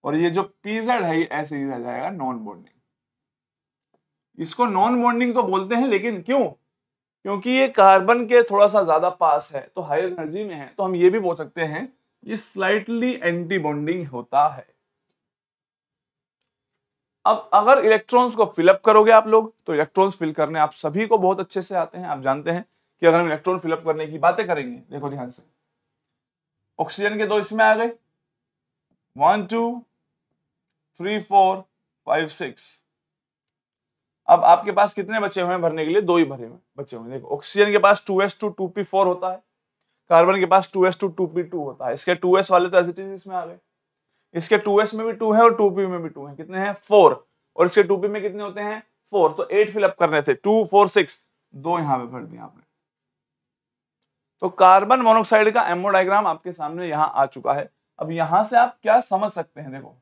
और ये जो पीजेड है ये ऐसे ही रह जाएगा नॉन बॉन्डिंग इसको नॉन बॉन्डिंग तो बोलते हैं लेकिन क्यों क्योंकि ये कार्बन के थोड़ा सा ज्यादा पास है तो हाई एनर्जी में है तो हम ये भी बोल सकते हैं ये स्लाइटली एंटी बॉन्डिंग होता है अब अगर इलेक्ट्रॉन्स को फिलअप करोगे आप लोग तो इलेक्ट्रॉन्स फिल करने आप सभी को बहुत अच्छे से आते हैं आप जानते हैं कि अगर हम इलेक्ट्रॉन फिलअप करने की बातें करेंगे देखो ध्यान से ऑक्सीजन के दो इसमें आ गए one two three four five six अब आपके पास कितने बचे हुए हैं भरने के लिए दो ही भरे हुए बचे हुए देखो ऑक्सीजन के पास two S two two P four होता है कार्बन के पास two S two two P two होता है इसके टू एस वाले तो एसिटीज इसमें आ गए इसके 2s में भी टू है और टू पी में भी टू है कितने हैं फोर और इसके टू पी में कितने होते हैं फोर तो एट फिलअप करने थे टू फोर सिक्स दो यहां पे भर दिया आपने तो कार्बन मोनोक्साइड का एमओ डायग्राम आपके सामने यहां आ चुका है अब यहां से आप क्या समझ सकते हैं देखो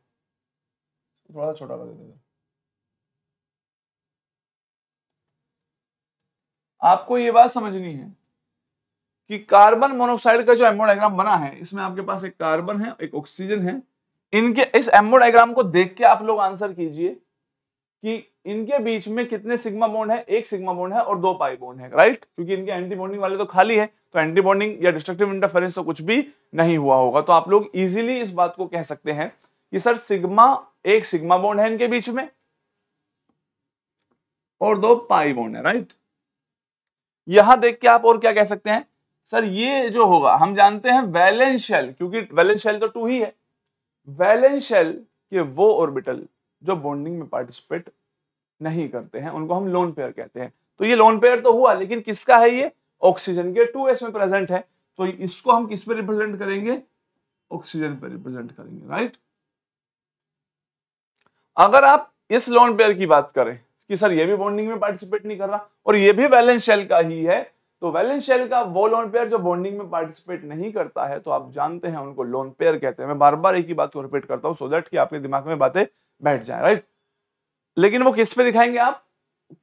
थोड़ा सा छोटा कर देते आपको ये बात समझनी है कि कार्बन मोनोक्साइड का जो एमोडाइग्राम डायग्राम बना है इसमें आपके पास एक कार्बन है एक ऑक्सीजन है इनके इस एम्बो डायग्राम को देख के आप लोग आंसर कीजिए कि इनके बीच में कितने सिग्मा बोन है एक सिग्मा बोन है और दो पाई बोन है राइट क्योंकि इनके एंटी वाले तो खाली है तो एंटी या डिस्ट्रक्टिव इंटरफेरेंस तो कुछ भी नहीं हुआ होगा तो आप लोग इजीली इस बात को कह सकते हैं कि सर सिग्मा एक सिग्मा बोन है इनके बीच में और दो पाई बोन है राइट यहां देख के आप और क्या कह सकते हैं सर ये जो होगा हम जानते हैं वैलेंस शेल क्योंकि वैलेंस शेल तो टू ही है वैलेंशियल के वो ऑर्बिटल जो बॉन्डिंग में पार्टिसिपेट नहीं करते हैं उनको हम लोन पेयर कहते हैं तो ये लोन पेयर तो हुआ लेकिन किसका है ये ऑक्सीजन के टू एस में प्रेजेंट है तो इसको हम किस पे रिप्रेजेंट करेंगे ऑक्सीजन पे रिप्रेजेंट करेंगे राइट अगर आप इस लोन पेयर की बात करें कि सर ये भी बॉन्डिंग में पार्टिसिपेट नहीं कर रहा और ये भी बैलेंस शेल का ही है तो वैलेंस शेल का वो लोन पेयर जो बॉन्डिंग में पार्टिसिपेट नहीं करता है तो आप जानते हैं उनको लोन पेयर कहते हैं मैं बार बार एक ही बात को रिपीट करता हूँ सो दैट कि आपके दिमाग में बातें बैठ जाए राइट लेकिन वो किस पे दिखाएंगे आप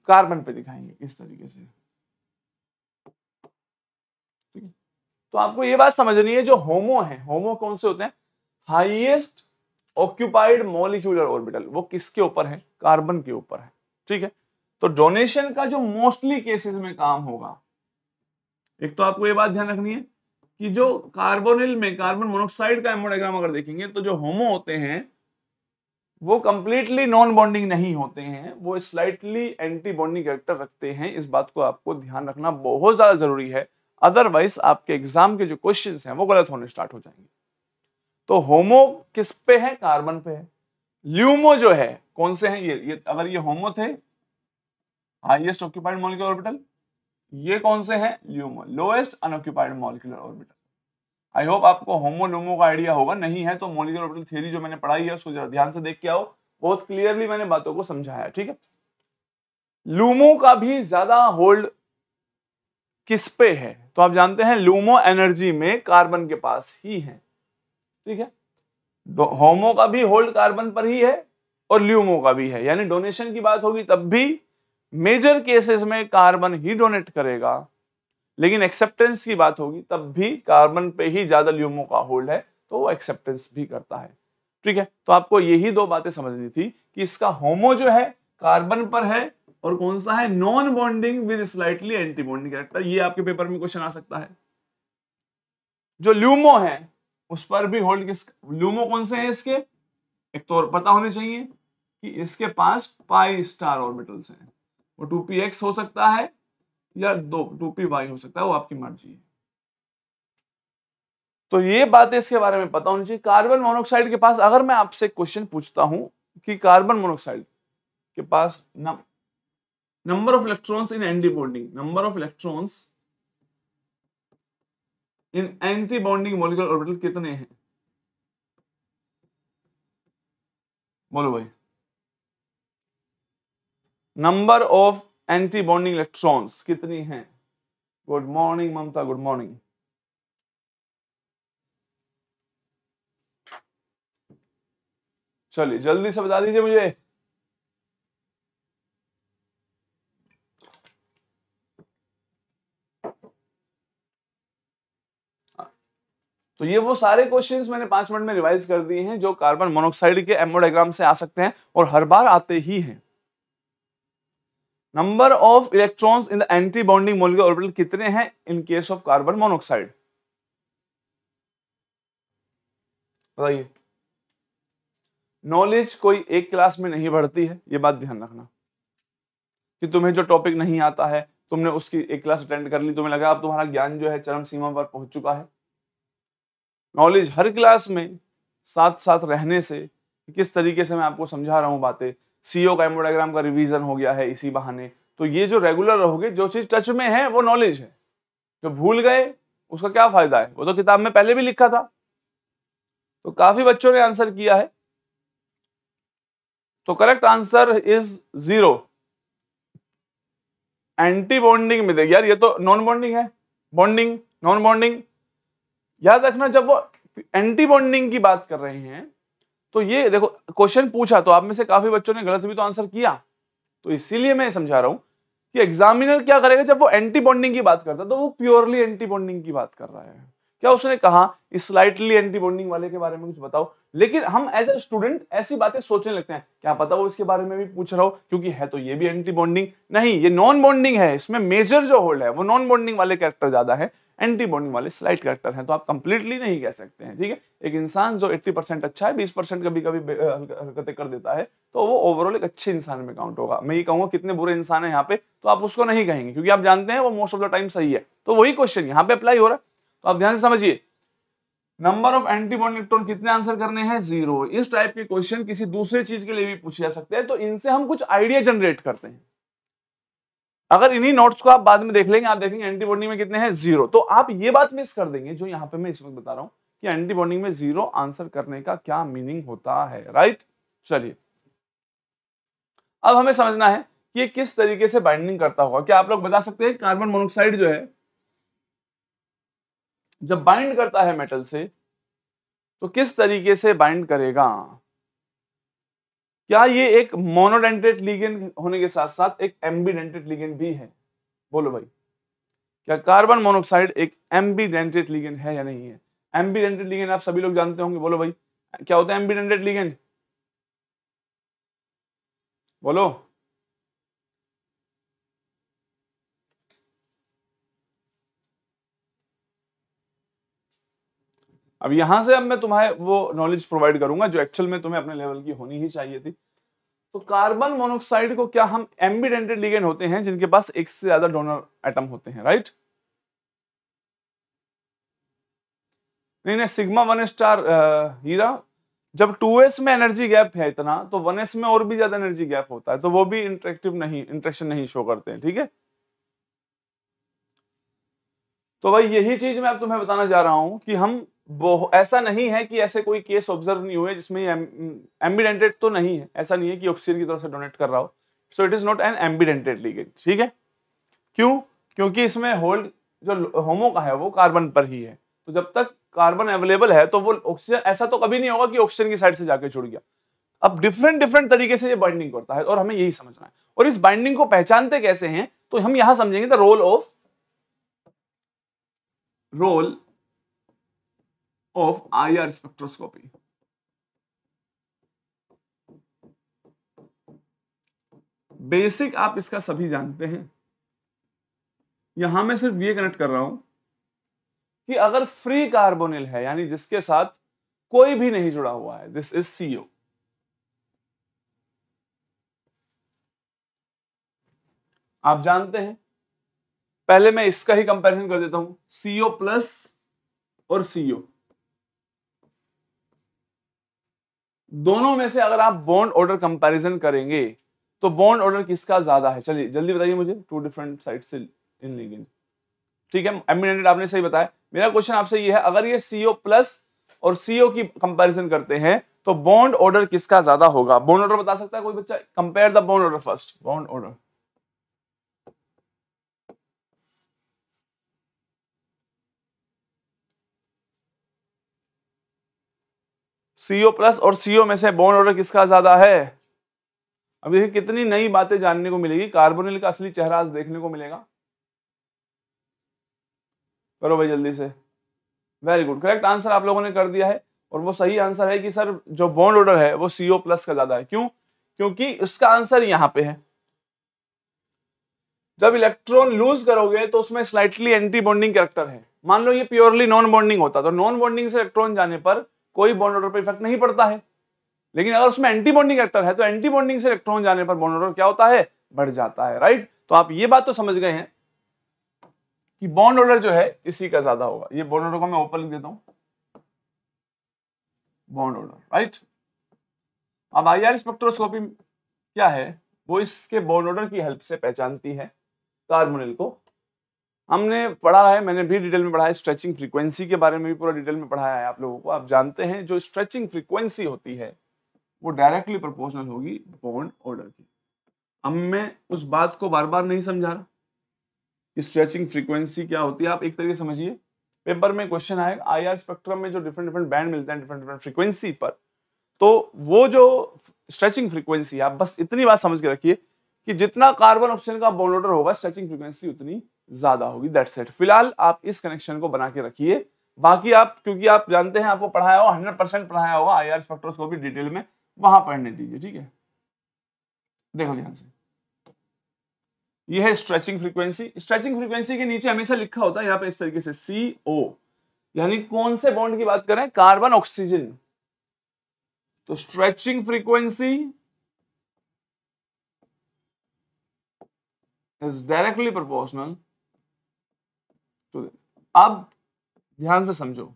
कार्बन पे दिखाएंगे इस तरीके से तो आपको ये बात समझनी है जो होमो है होमो कौन से होते हैं हाइएस्ट ऑक्यूपाइड मोलिक्यूलर ऑर्बिटल वो किसके ऊपर है कार्बन के ऊपर है ठीक है तो डोनेशन का जो मोस्टली केसेस में काम होगा एक तो आपको ये बात ध्यान रखनी है कि जो कार्बोनिल में कार्बन मोनोक्साइड का एमोडाग्राम अगर देखेंगे तो जो होमो होते हैं वो कंप्लीटली नॉन बॉन्डिंग नहीं होते हैं वो स्लाइटली एंटी बॉन्डिंग कैरेक्टर रखते हैं इस बात को आपको ध्यान रखना बहुत ज़्यादा ज़रूरी है अदरवाइज आपके एग्जाम के जो क्वेश्चन हैं वो गलत होने स्टार्ट हो जाएंगे तो होमो किस पे है कार्बन पे है ल्यूमो जो है कौन से हैं ये ये अगर ये होमो थे हाइएस्ट ऑक्यूपाइड मॉलिक्यूल ऑर्बिटल ये कौन से हैं LUMO lowest unoccupied molecular orbital I hope आपको होमो लूमो का आइडिया होगा नहीं है तो मॉलिकुलर ऑर्बिटल थ्योरी जो मैंने पढ़ाई है उसको जरा ध्यान से देख के आओ बहुत क्लियरली मैंने बातों को समझाया ठीक है लूमो का भी ज्यादा होल्ड किस पे है तो आप जानते हैं लूमो एनर्जी में कार्बन के पास ही है ठीक है होमो तो का भी होल्ड कार्बन पर ही है और ल्यूमो का भी है यानी डोनेशन की बात होगी तब भी मेजर केसेस में कार्बन ही डोनेट करेगा लेकिन एक्सेप्टेंस की बात होगी तब भी कार्बन पे ही ज़्यादा ल्यूमो का होल्ड है तो वो एक्सेप्टेंस भी करता है ठीक है तो आपको यही दो बातें समझनी थी कि इसका होमो जो है कार्बन पर है और कौन सा है non bonding with slightly anti bonding character ये आपके पेपर में क्वेश्चन आ सकता है जो ल्यूमो है उस पर भी होल्ड किस ल्यूमो कौन से है इसके एक तो और पता होने चाहिए कि इसके पास पाई स्टार ऑर्बिटल्स हैं वो टू पी एक्स हो सकता है या दो टू पी वाई हो सकता है वो आपकी मर्जी है तो ये बातें इसके बारे में पता होनी चाहिए कार्बन मोनोक्साइड के पास अगर मैं आपसे क्वेश्चन पूछता हूं कि कार्बन मोनोक्साइड के पास number of electrons in anti bonding number of electrons in anti bonding molecular orbital कितने हैं बोलो भाई number of anti bonding electrons कितनी है good morning Mamta good morning चलिए जल्दी से बता दीजिए मुझे तो ये वो सारे क्वेश्चंस मैंने पांच मिनट में रिवाइज कर दिए हैं जो कार्बन मोनोक्साइड के एमोडाइग्राम से आ सकते हैं और हर बार आते ही हैं number of electrons in the anti bonding molecular orbital कितने हैं in case of carbon monoxide बताइए नॉलेज कोई एक क्लास में नहीं बढ़ती है ये बात ध्यान रखना कि तुम्हें जो टॉपिक नहीं आता है तुमने उसकी एक क्लास अटेंड कर ली तुम्हें लगा अब तुम्हारा ज्ञान जो है चरम सीमा पर पहुंच चुका है नॉलेज हर क्लास में साथ साथ रहने से किस तरीके से मैं आपको समझा रहा हूं बातें सीओ e का एम्बोडाग्राम का रिवीजन हो गया है इसी बहाने तो ये जो रेगुलर रहोगे जो चीज टच में है वो नॉलेज है जो भूल गए उसका क्या फायदा है वो तो किताब में पहले भी लिखा था तो काफी बच्चों ने आंसर किया है तो correct answer is zero anti bonding में देख यार ये तो नॉन बॉन्डिंग है बॉन्डिंग नॉन बॉन्डिंग याद रखना जब वो एंटी बॉन्डिंग की बात कर रहे हैं तो ये देखो क्वेश्चन पूछा तो आप में से काफी बच्चों ने गलत भी तो आंसर किया तो इसीलिए मैं समझा रहा हूं कि एग्जामिनर क्या करेगा जब वो एंटी बॉन्डिंग की बात करता है तो वो प्योरली एंटी बॉन्डिंग की बात कर रहा है क्या उसने कहा स्लाइटली एंटी बॉन्डिंग वाले के बारे में कुछ बताओ लेकिन हम एज ए स्टूडेंट ऐसी बातें सोचने लगते हैं क्या पता वो इसके बारे में भी पूछ रहा हो क्योंकि है तो ये भी एंटी बॉन्डिंग नहीं ये नॉन बॉन्डिंग है इसमें मेजर जो होल्ड है वो नॉन बॉन्डिंग वाले कैरेक्टर ज्यादा है एंटीबॉडी वाले स्लाइट करेक्टर हैं तो आप कंप्लीटली नहीं कह सकते हैं ठीक है एक इंसान जो 80 परसेंट अच्छा है 20 परसेंट कभी कभी हरकतें कर देता है तो वो ओवरऑल एक अच्छे इंसान में काउंट होगा मैं ये कहूँगा कितने बुरे इंसान है यहाँ पे तो आप उसको नहीं कहेंगे क्योंकि आप जानते हैं वो मोस्ट ऑफ द टाइम सही है तो वही क्वेश्चन यहाँ पे अप्लाई हो रहा है तो आप ध्यान से समझिए नंबर ऑफ एंटीबॉडी इलेक्ट्रॉन कितने आंसर करने हैं जीरो इस टाइप के क्वेश्चन किसी दूसरे चीज के लिए भी पूछे जा सकते हैं तो इनसे हम कुछ आइडिया जनरेट करते हैं अगर इन्हीं नोट्स को आप बाद में देख लेंगे आप देखेंगे एंटीबॉडी में कितने हैं जीरो तो आप ये बात मिस कर देंगे जो यहाँ पे मैं इस वक्त बता रहा हूँ कि एंटीबॉडी में जीरो आंसर करने का क्या मीनिंग होता है राइट चलिए अब हमें समझना है कि ये किस तरीके से बाइंडिंग करता होगा क्या आप लोग बता सकते हैं कार्बन मोनोक्साइड जो है जब बाइंड करता है मेटल से तो किस तरीके से बाइंड करेगा क्या ये एक मोनोडेंटेट लीगेन होने के साथ साथ एक एम्बीडेंटेट लीगेन भी है बोलो भाई क्या कार्बन मोनोक्साइड एक एम्बीडेंटेट लीगेन है या नहीं है एम्बीडेंटेड लिगेंड आप सभी लोग जानते होंगे बोलो भाई क्या होता है एम्बीडेंटेड लिगेंड बोलो अब यहां से अब मैं तुम्हें वो नॉलेज प्रोवाइड करूंगा जो एक्चुअल में तुम्हें अपने लेवल की होनी ही चाहिए थी तो कार्बन मोनोक्साइड को क्या हम एम्बिडेंटेड लिगेंड होते हैं जिनके पास एक से ज्यादा डोनर एटम होते हैं राइट नहीं नहीं सिग्मा वन स्टार हीरा जब टू एस में एनर्जी गैप है इतना तो वन एस में और भी ज्यादा एनर्जी गैप होता है तो वो भी इंट्रेक्टिव नहीं इंट्रेक्शन नहीं शो करते हैं ठीक है तो भाई यही चीज मैं अब तुम्हें बताना जा रहा हूं कि हम ऐसा नहीं है कि ऐसे कोई केस ऑब्जर्व नहीं हुए जिसमें एम्बिडेंटेड mm, तो नहीं है ऐसा नहीं है कि ऑक्सीजन की तरफ से डोनेट कर रहा हो so it is not an ambidentate leakage ठीक है क्यों क्योंकि इसमें होल जो होमो का है वो कार्बन पर ही है तो जब तक कार्बन अवेलेबल है तो वो ऑक्सीजन ऐसा तो कभी नहीं होगा कि ऑक्सीजन की साइड से जाके छुड़ गया अब डिफरेंट डिफरेंट तरीके से ये बाइंडिंग करता है और हमें यही समझना है और इस बाइंडिंग को पहचानते कैसे हैं तो हम यहां समझेंगे the role of role of IR spectroscopy. Basic आप इसका सभी जानते हैं यहां मैं सिर्फ ये कनेक्ट कर रहा हूं कि अगर फ्री कार्बोनिल है यानी जिसके साथ कोई भी नहीं जुड़ा हुआ है दिस इज सीओ आप जानते हैं पहले मैं इसका ही कंपैरिजन कर देता हूं सीओ प्लस और सीओ दोनों में से अगर आप बॉन्ड ऑर्डर कंपैरिजन करेंगे तो बॉन्ड ऑर्डर किसका ज्यादा है चलिए जल्दी बताइए मुझे टू डिफरेंट साइड से इन लिंकेज ठीक है एमिनेटेड आपने सही बताया मेरा क्वेश्चन आपसे ये है अगर ये सीओ प्लस और सीओ की कंपैरिजन करते हैं तो बॉन्ड ऑर्डर किसका ज्यादा होगा बॉन्ड ऑर्डर बता सकता है कोई बच्चा compare the bond order first bond order CO plus और सीओ में से बॉन्ड ऑर्डर किसका ज़्यादा है अब देखिए कितनी नई बातें जानने को मिलेगी कार्बोनिल का असली चेहरा आज देखने को मिलेगा करो भाई जल्दी से वेरी गुड करेक्ट आंसर आप लोगों ने कर दिया है और वो सही आंसर है कि सर जो बॉन्ड ऑर्डर है वो सीओ प्लस का ज़्यादा है क्यों क्योंकि इसका आंसर यहां पे है जब इलेक्ट्रॉन लूज करोगे तो उसमें स्लाइटली एंटी बॉन्डिंग कैरेक्टर है मान लो ये प्योरली नॉन बॉन्डिंग होता तो नॉन बॉन्डिंग से इलेक्ट्रॉन जाने पर कोई बॉन्ड ऑर्डर पर इफेक्ट नहीं पड़ता है लेकिन अगर उसमें एंटी बॉन्डिंग एक्टर है तो एंटी बॉन्डिंग से इलेक्ट्रॉन जाने पर बॉन्ड ऑर्डर क्या होता है बढ़ जाता है राइट तो आप ये बात तो समझ गए हैं कि बॉन्ड ऑर्डर जो है इसी का ज्यादा होगा ये बॉन्ड ऑर्डर को मैं ओपन लिख देता हूं बॉन्ड ऑर्डर राइट अब आई आर स्पेक्ट्रोस्कोपी क्या है वो इसके बॉन्ड ऑर्डर की हेल्प से पहचानती है कार्बोनिल को हमने पढ़ा है मैंने भी डिटेल में पढ़ा है स्ट्रेचिंग फ्रीक्वेंसी के बारे में भी पूरा डिटेल में पढ़ाया है आप लोगों को आप जानते हैं जो स्ट्रेचिंग फ्रीक्वेंसी होती है वो डायरेक्टली प्रोपोर्शनल होगी बॉन्ड ऑर्डर की अब मैं उस बात को बार बार नहीं समझा रहा कि स्ट्रेचिंग फ्रीक्वेंसी क्या होती है आप एक तरीके समझिए पेपर में क्वेश्चन आएगा आई आर स्पेक्ट्रम में जो डिफरेंट डिफरेंट बैंड मिलते हैं डिफरेंट डिफरेंट फ्रीक्वेंसी पर तो वो जो स्ट्रेचिंग फ्रीक्वेंसी आप बस इतनी बात समझ के रखिए कि जितना कार्बन ऑप्शन का बॉन्ड ऑर्डर होगा स्ट्रेचिंग फ्रीक्वेंसी उतनी ज़्यादा होगी दैट सेट फिलहाल आप इस कनेक्शन को बना के रखिए बाकी आप क्योंकि आप जानते हैं आपको पढ़ाया हो हंड्रेड परसेंट पढ़ाया होगा आई आर स्पेक्ट्रोस्कोपी डिटेल में वहां पढ़ने दीजिए ठीक है देखो ध्यान से यह है स्ट्रेचिंग फ्रीक्वेंसी स्ट्रेचिंग फ्रीक्वेंसी के नीचे हमेशा लिखा होता है यहाँ पे इस तरीके से सी ओ यानी कौन से बॉन्ड की बात करें कार्बन ऑक्सीजन तो stretching frequency is directly proportional अब ध्यान से समझो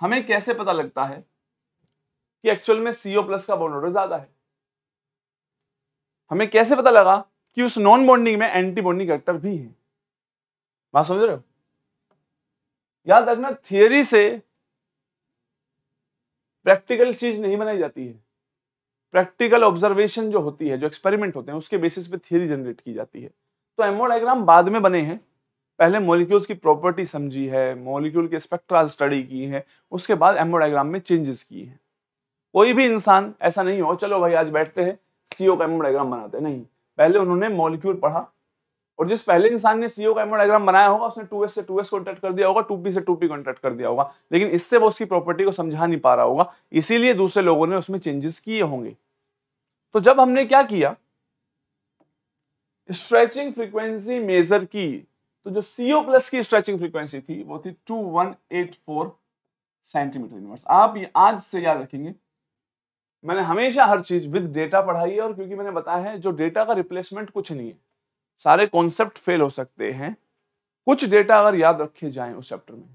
हमें कैसे पता लगता है कि एक्चुअल में सीओ प्लस का बॉन्ड ऑर्डर ज्यादा है हमें कैसे पता लगा कि उस नॉन बॉन्डिंग में एंटी बॉन्डिंग एक्टर भी है बात समझ रहे हो याद रखना थियोरी से प्रैक्टिकल चीज नहीं बनाई जाती है प्रैक्टिकल ऑब्जर्वेशन जो होती है जो एक्सपेरिमेंट होते हैं उसके बेसिस पे थियोरी जनरेट की जाती है तो एमओ डायग्राम बाद में बने हैं पहले मॉलिक्यूल्स की प्रॉपर्टी समझी है मॉलिक्यूल के स्पेक्ट्रा स्टडी की है उसके बाद एमोडाइग्राम में चेंजेस किए हैं कोई भी इंसान ऐसा नहीं हो चलो भाई आज बैठते हैं सीओ का एमोडाइग्राम बनाते हैं नहीं पहले उन्होंने मॉलिक्यूल पढ़ा और जिस पहले इंसान ने सीओ का एमोडाइग्राम बनाया होगा उसने टू से टू एस कॉन्टेक्ट कर दिया होगा टू पी से टू पी कॉन्टेक्ट कर दिया होगा लेकिन इससे वो उसकी प्रॉपर्टी को समझा नहीं पा रहा होगा इसीलिए दूसरे लोगों ने उसमें चेंजेस किए होंगे तो जब हमने क्या किया स्ट्रेचिंग फ्रीक्वेंसी मेजर की तो जो सीओ प्लस की स्ट्रेचिंग फ्रीक्वेंसी थी वो थी 2184 सेंटीमीटर यूनिवर्स आप ये आज से याद रखेंगे मैंने हमेशा हर चीज विद डेटा पढ़ाई है और क्योंकि मैंने बताया है जो डेटा का रिप्लेसमेंट कुछ नहीं है सारे कॉन्सेप्ट फेल हो सकते हैं कुछ डेटा अगर याद रखे जाए उस चैप्टर में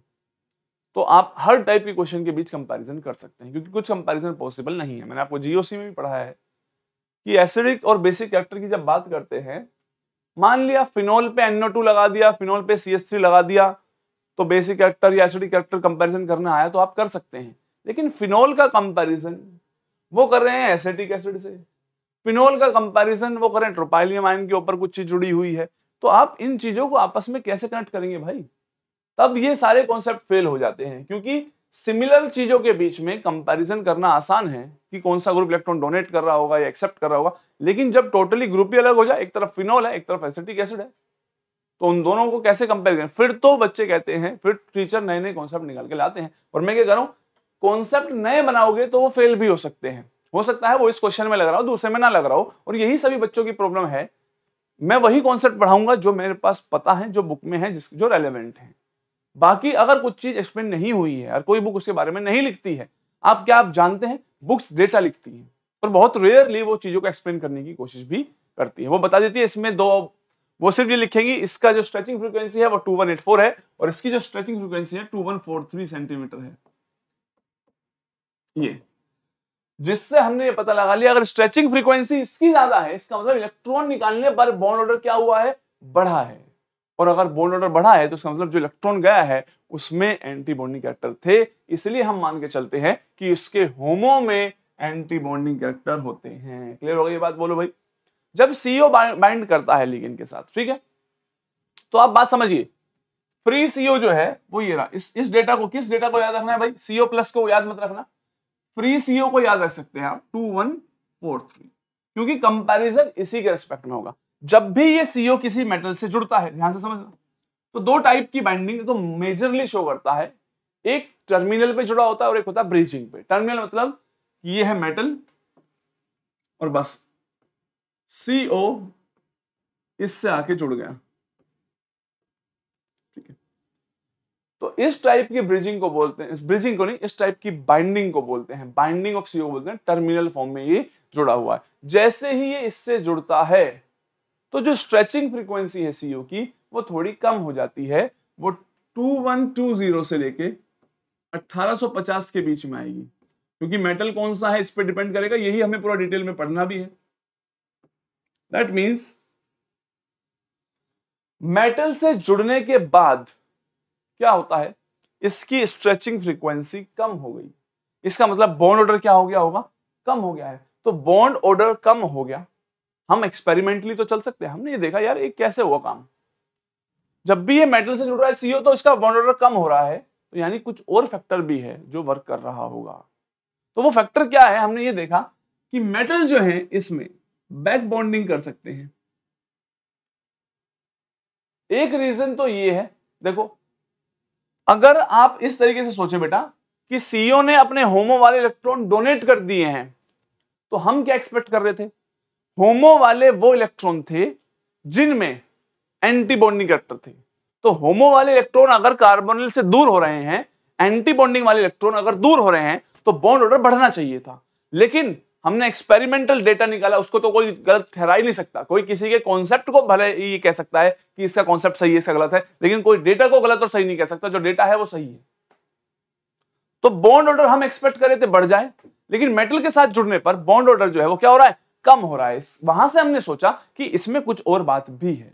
तो आप हर टाइप के क्वेश्चन के बीच कंपैरिजन कर सकते हैं क्योंकि कुछ कंपैरिजन पॉसिबल नहीं है मैंने आपको जीओसी में भी पढ़ा है कि एसिडिक और बेसिक कैरेक्टर की जब बात करते हैं मान लिया फिनोल पे एनओ टू लगा दिया फिनोल पे सी एस थ्री लगा दिया तो बेसिक एक्टर या एसिडिक एक्टर कंपेरिजन करना आया तो आप कर सकते हैं लेकिन फिनोल का कंपेरिजन वो कर रहे हैं एसिटिक एसिड से फिनोल का कंपेरिजन वो करें ट्रोपाइलियम आयन के ऊपर कुछ चीज जुड़ी हुई है तो आप इन चीजों को आपस में कैसे कनेक्ट करेंगे भाई तब ये सारे कॉन्सेप्ट फेल हो जाते हैं क्योंकि सिमिलर चीजों के बीच में कंपैरिजन करना आसान है कि कौन सा ग्रुप इलेक्ट्रॉन डोनेट कर रहा होगा या एक्सेप्ट कर रहा होगा लेकिन जब टोटली ग्रुप ही अलग हो जाए एक तरफ फिनोल है एक तरफ एसिटिक एसिड है तो उन दोनों को कैसे कंपेयर करें फिर तो बच्चे कहते हैं फिर टीचर नए नए कॉन्सेप्ट निकाल के लाते हैं और मैं क्या करूं रहा कॉन्सेप्ट नए बनाओगे तो वो फेल भी हो सकते हैं हो सकता है वो इस क्वेश्चन में लग रहा हो दूसरे में ना लग रहा हो और यही सभी बच्चों की प्रॉब्लम है मैं वही कॉन्सेप्ट पढ़ाऊंगा जो मेरे पास पता है जो बुक में है जिस जो रेलिवेंट है बाकी अगर कुछ चीज एक्सप्लेन नहीं हुई है और कोई बुक उसके बारे में नहीं लिखती है आप क्या आप जानते हैं बुक्स डेटा लिखती है पर बहुत रेयरली वो चीज़ों को एक्सप्लेन करने की कोशिश भी करती है वो बता देती है इसमें दो वो सिर्फ ये लिखेंगी इसका जो स्ट्रेचिंग फ्रीक्वेंसी है वो टू वन एट फोर है और इसकी जो स्ट्रेचिंग फ्रीक्वेंसी है two one four three centimetre है ये जिससे हमने ये पता लगा लिया अगर स्ट्रेचिंग फ्रीक्वेंसी इसकी ज्यादा है इसका मतलब इलेक्ट्रॉन निकालने पर बॉन्ड ऑर्डर क्या हुआ है बढ़ा है और अगर बोन ऑर्डर बढ़ा है तो उसका मतलब जो इलेक्ट्रॉन गया है उसमें एंटी बॉन्डिंग कैरेक्टर थे इसलिए हम मान के चलते हैं कि इसके होमो में एंटी बॉन्डिंग कैरेक्टर होते हैं क्लियर हो गई बात बोलो भाई जब सीओ बाइंड करता है लिगिन के साथ ठीक है तो आप बात समझिए फ्री सीओ जो है वो ये रहा इस इस डेटा को किस डेटा को याद रखना है भाई सीओ प्लस को याद मत रखना फ्री सीओ को याद रख सकते हैं आप टू वन फोर थ्री क्योंकि कंपैरिजन इसी के रेस्पेक्ट में होगा जब भी ये सीओ e किसी मेटल से जुड़ता है ध्यान से समझना तो दो टाइप की बाइंडिंग तो मेजरली शो करता है एक टर्मिनल पे जुड़ा होता है और एक होता है ब्रिजिंग पे टर्मिनल मतलब ये है मेटल और बस सीओ e इससे आके जुड़ गया ठीक है तो इस टाइप की ब्रिजिंग को बोलते हैं इस ब्रिजिंग को नहीं इस टाइप की बाइंडिंग को बोलते हैं बाइंडिंग ऑफ सीओ बोलते हैं टर्मिनल फॉर्म में ये जुड़ा हुआ है जैसे ही ये इससे जुड़ता है तो जो स्ट्रेचिंग फ्रीक्वेंसी है सीओ की वो थोड़ी कम हो जाती है वो 2120 से लेके 1850 के बीच में आएगी क्योंकि मेटल कौन सा है इस पर डिपेंड करेगा यही हमें पूरा डिटेल में पढ़ना भी है दैट मीन्स मेटल से जुड़ने के बाद क्या होता है इसकी स्ट्रेचिंग फ्रीक्वेंसी कम हो गई इसका मतलब बॉन्ड ऑर्डर क्या हो गया होगा कम हो गया है तो बॉन्ड ऑर्डर कम हो गया हम एक्सपेरिमेंटली तो चल सकते हैं हमने ये देखा यार ये कैसे हुआ काम जब भी ये मेटल से जुड़ रहा है सीओ तो इसका वॉन्डर कम हो रहा है तो यानी कुछ और फैक्टर भी है जो वर्क कर रहा होगा तो वो फैक्टर क्या है हमने ये देखा कि मेटल जो है इसमें बैक बॉन्डिंग कर सकते हैं एक रीजन तो ये है देखो अगर आप इस तरीके से सोचे बेटा कि सीओ ने अपने होमो वाले इलेक्ट्रॉन डोनेट कर दिए हैं तो हम क्या एक्सपेक्ट कर रहे थे होमो वाले वो इलेक्ट्रॉन थे जिनमें एंटीबॉन्डिंग करेक्टर थे तो होमो वाले इलेक्ट्रॉन अगर कार्बोनिल से दूर हो रहे हैं एंटीबॉन्डिंग वाले इलेक्ट्रॉन अगर दूर हो रहे हैं तो बॉन्ड ऑर्डर बढ़ना चाहिए था लेकिन हमने एक्सपेरिमेंटल डेटा निकाला उसको तो कोई गलत ठहरा ही नहीं सकता कोई किसी के कॉन्सेप्ट को भले ये कह सकता है कि इसका कॉन्सेप्ट सही है इसका गलत है लेकिन कोई डेटा को गलत और सही नहीं कह सकता जो डेटा है वो सही है तो बॉन्ड ऑर्डर हम एक्सपेक्ट करे थे बढ़ जाए लेकिन मेटल के साथ जुड़ने पर बॉन्ड ऑर्डर जो है वो क्या हो रहा है कम हो रहा है वहां से हमने सोचा कि इसमें कुछ और बात भी है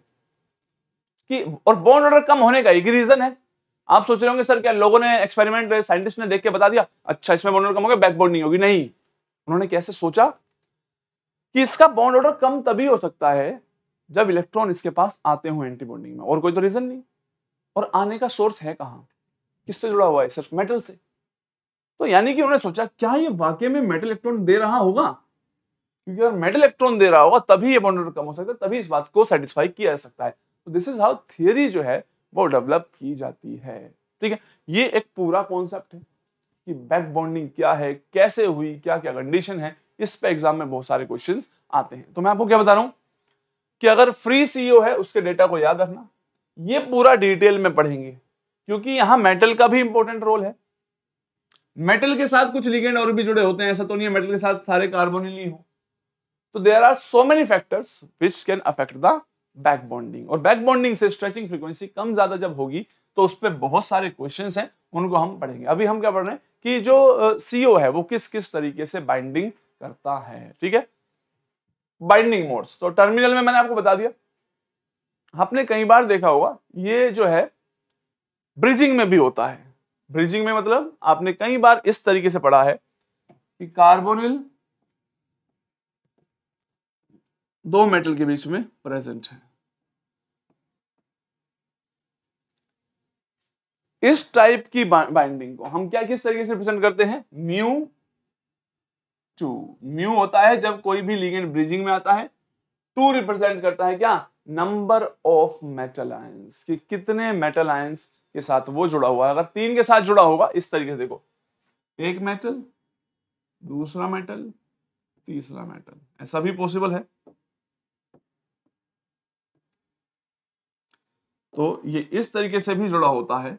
कि और बोन ऑर्डर कम होने का एक रीजन है आप सोच रहे होंगे सर क्या लोगों ने एक्सपेरिमेंट साइंटिस्ट ने देख के बता दिया अच्छा इसमें बॉन्ड ऑर्डर कम होगा बैकबोन नहीं होगी नहीं उन्होंने कैसे सोचा कि इसका बॉन्ड ऑर्डर कम तभी हो सकता है जब इलेक्ट्रॉन इसके पास आते हो एंटीबॉन्डिंग में और कोई तो रीजन नहीं और आने का सोर्स है कहां किससे जुड़ा हुआ है सिर्फ मेटल से तो यानी कि उन्होंने सोचा क्या ये वाकई में मेटल इलेक्ट्रॉन दे रहा होगा क्योंकि अगर मेटल इलेक्ट्रॉन दे रहा होगा तभी ये बॉन्ड कम हो सकता है तभी इस बात को सेटिस्फाई किया जा सकता है तो दिस इज हाउ थियरी जो है वो डेवलप की जाती है ठीक है ये एक पूरा कॉन्सेप्ट है कि बैक बॉन्डिंग क्या है कैसे हुई क्या क्या कंडीशन है इस पे एग्जाम में बहुत सारे क्वेश्चन आते हैं तो मैं आपको क्या बता रहा हूं कि अगर फ्री सीईओ e है उसके डेटा को याद रखना ये पूरा डिटेल में पढ़ेंगे क्योंकि यहां मेटल का भी इंपॉर्टेंट रोल है मेटल के साथ कुछ लिगेंड और भी जुड़े होते हैं ऐसा तो नहीं है मेटल के साथ सारे ही हो तो there are so many factors which can affect the back bonding और बैक बॉन्डिंग से स्ट्रेचिंग फ्रीक्वेंसी कम ज्यादा जब होगी तो उस पर बहुत सारे क्वेश्चन हैं उनको हम पढ़ेंगे अभी हम क्या पढ़ रहे हैं कि जो सीओ uh, है वो किस किस तरीके से बाइंडिंग करता है ठीक है बाइंडिंग मोड्स तो टर्मिनल में मैंने आपको बता दिया आपने कई बार देखा होगा ये जो है ब्रिजिंग में भी होता है ब्रिजिंग में मतलब आपने कई बार इस तरीके से पढ़ा है कि कार्बोनिल दो मेटल के बीच में प्रेजेंट है इस टाइप की बाइंडिंग को हम क्या किस तरीके से रिप्रेजेंट करते हैं म्यू टू म्यू होता है जब कोई भी लिगेंड ब्रिजिंग में आता है टू रिप्रेजेंट करता है क्या नंबर ऑफ मेटल आयंस कि कितने मेटल आयंस के साथ वो जुड़ा हुआ है अगर तीन के साथ जुड़ा होगा इस तरीके से देखो एक मेटल दूसरा मेटल तीसरा मेटल ऐसा भी पॉसिबल है तो ये इस तरीके से भी जुड़ा होता है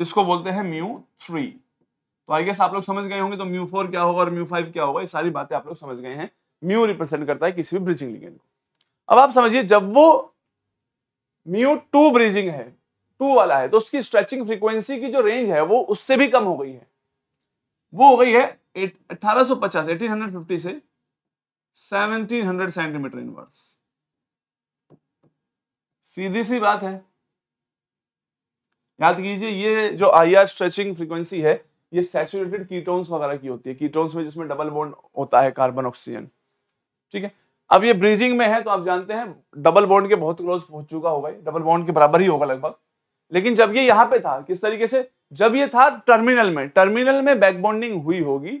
इसको बोलते हैं म्यू थ्री तो आई गेस आप लोग समझ गए होंगे तो म्यू फोर क्या होगा और म्यू फाइव क्या होगा ये सारी बातें आप लोग समझ गए हैं म्यू रिप्रेजेंट करता है किसी भी ब्रिजिंग लिगेंड को अब आप समझिए जब वो म्यू टू ब्रिजिंग है टू वाला है तो उसकी स्ट्रेचिंग फ्रीक्वेंसी की जो रेंज है वो उससे भी कम हो गई है वो हो गई है अठारह सौ पचास एटीन हंड्रेड फिफ्टी से 1700 सेंटीमीटर इनवर्स सीधी सी बात है याद कीजिए ये जो आई आर स्ट्रेचिंग फ्रीक्वेंसी है ये सैचुरेटेड कीटोन्स वगैरह की होती है कीटोन्स में जिसमें डबल बॉन्ड होता है कार्बन ऑक्सीजन ठीक है अब ये ब्रीजिंग में है तो आप जानते हैं डबल बॉन्ड के बहुत क्लोज पहुंच चुका होगा डबल बॉन्ड के बराबर ही होगा लगभग लेकिन जब ये यहां पे था किस तरीके से जब ये था टर्मिनल में टर्मिनल में बैक बॉन्डिंग हुई होगी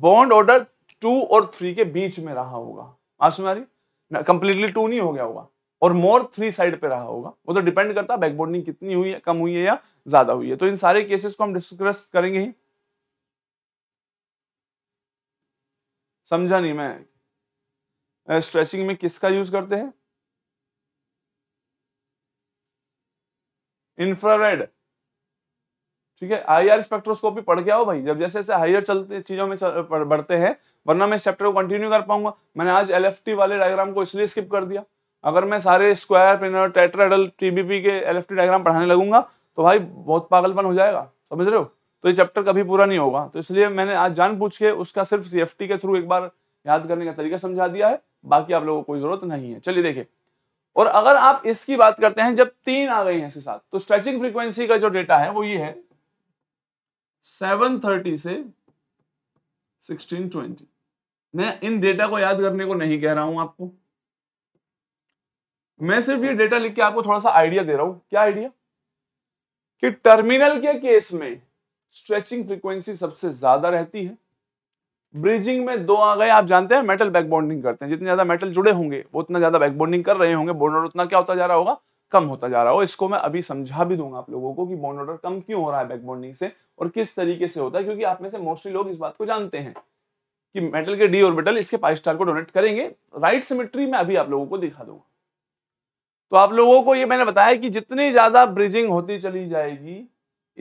बॉन्ड ऑर्डर टू और थ्री के बीच में रहा होगा आज रही कंप्लीटली टू नहीं हो गया होगा और मोर थ्री साइड पे रहा होगा वो तो डिपेंड करता है बैकबोर्डिंग कितनी हुई है कम हुई है या ज्यादा हुई है तो इन सारे केसेस को हम डिस्कस करेंगे ही समझा नहीं मैं स्ट्रेचिंग में किसका यूज करते हैं इंफ्रारेड ठीक है हायर स्पेक्ट्रोस्कोपी पढ़ के आओ भाई जब जैसे जैसे हाइयर चलते चीजों में बढ़ते हैं वरना मैं इस चैप्टर को कंटिन्यू कर पाऊंगा मैंने आज एल वाले डायग्राम को इसलिए स्किप कर दिया अगर मैं सारे स्क्वायर पिनर टेट्राडल टीबीपी के एल डायग्राम पढ़ाने लगूंगा तो भाई बहुत पागलपन हो जाएगा समझ रहे हो तो ये चैप्टर कभी पूरा नहीं होगा तो इसलिए मैंने आज जान पूछ के उसका सिर्फ सी के थ्रू एक बार याद करने का तरीका समझा दिया है बाकी आप लोगों को कोई जरूरत नहीं है चलिए देखिए और अगर आप इसकी बात करते हैं जब तीन आ गई हैं इसके साथ तो स्ट्रेचिंग फ्रीक्वेंसी का जो डेटा है वो ये है सेवन थर्टी से सिक्सटीन ट्वेंटी मैं इन डेटा को याद करने को नहीं कह रहा हूं आपको मैं सिर्फ ये डेटा लिख के आपको थोड़ा सा आइडिया दे रहा हूं क्या आइडिया कि टर्मिनल के केस में स्ट्रेचिंग फ्रीक्वेंसी सबसे ज्यादा रहती है ब्रिजिंग में दो आ गए आप जानते हैं मेटल बैकबॉन्डिंग करते हैं जितने ज्यादा मेटल जुड़े होंगे वो उतना ज्यादा बैकबॉन्डिंग कर रहे होंगे बोर्डर उतना क्या होता जा रहा होगा कम होता जा रहा हो इसको मैं अभी समझा भी दूंगा आप लोगों को कि बॉन्ड ऑर्डर कम क्यों हो रहा है बैकबोन्डिंग से और किस तरीके से होता है क्योंकि आप में से मोस्टली लोग इस बात को जानते हैं कि मेटल के डी ऑर्बिटल इसके पाइव स्टार को डोनेट करेंगे राइट सिमिट्री में अभी आप लोगों को दिखा दूंगा तो आप लोगों को ये मैंने बताया कि जितनी ज्यादा ब्रिजिंग होती चली जाएगी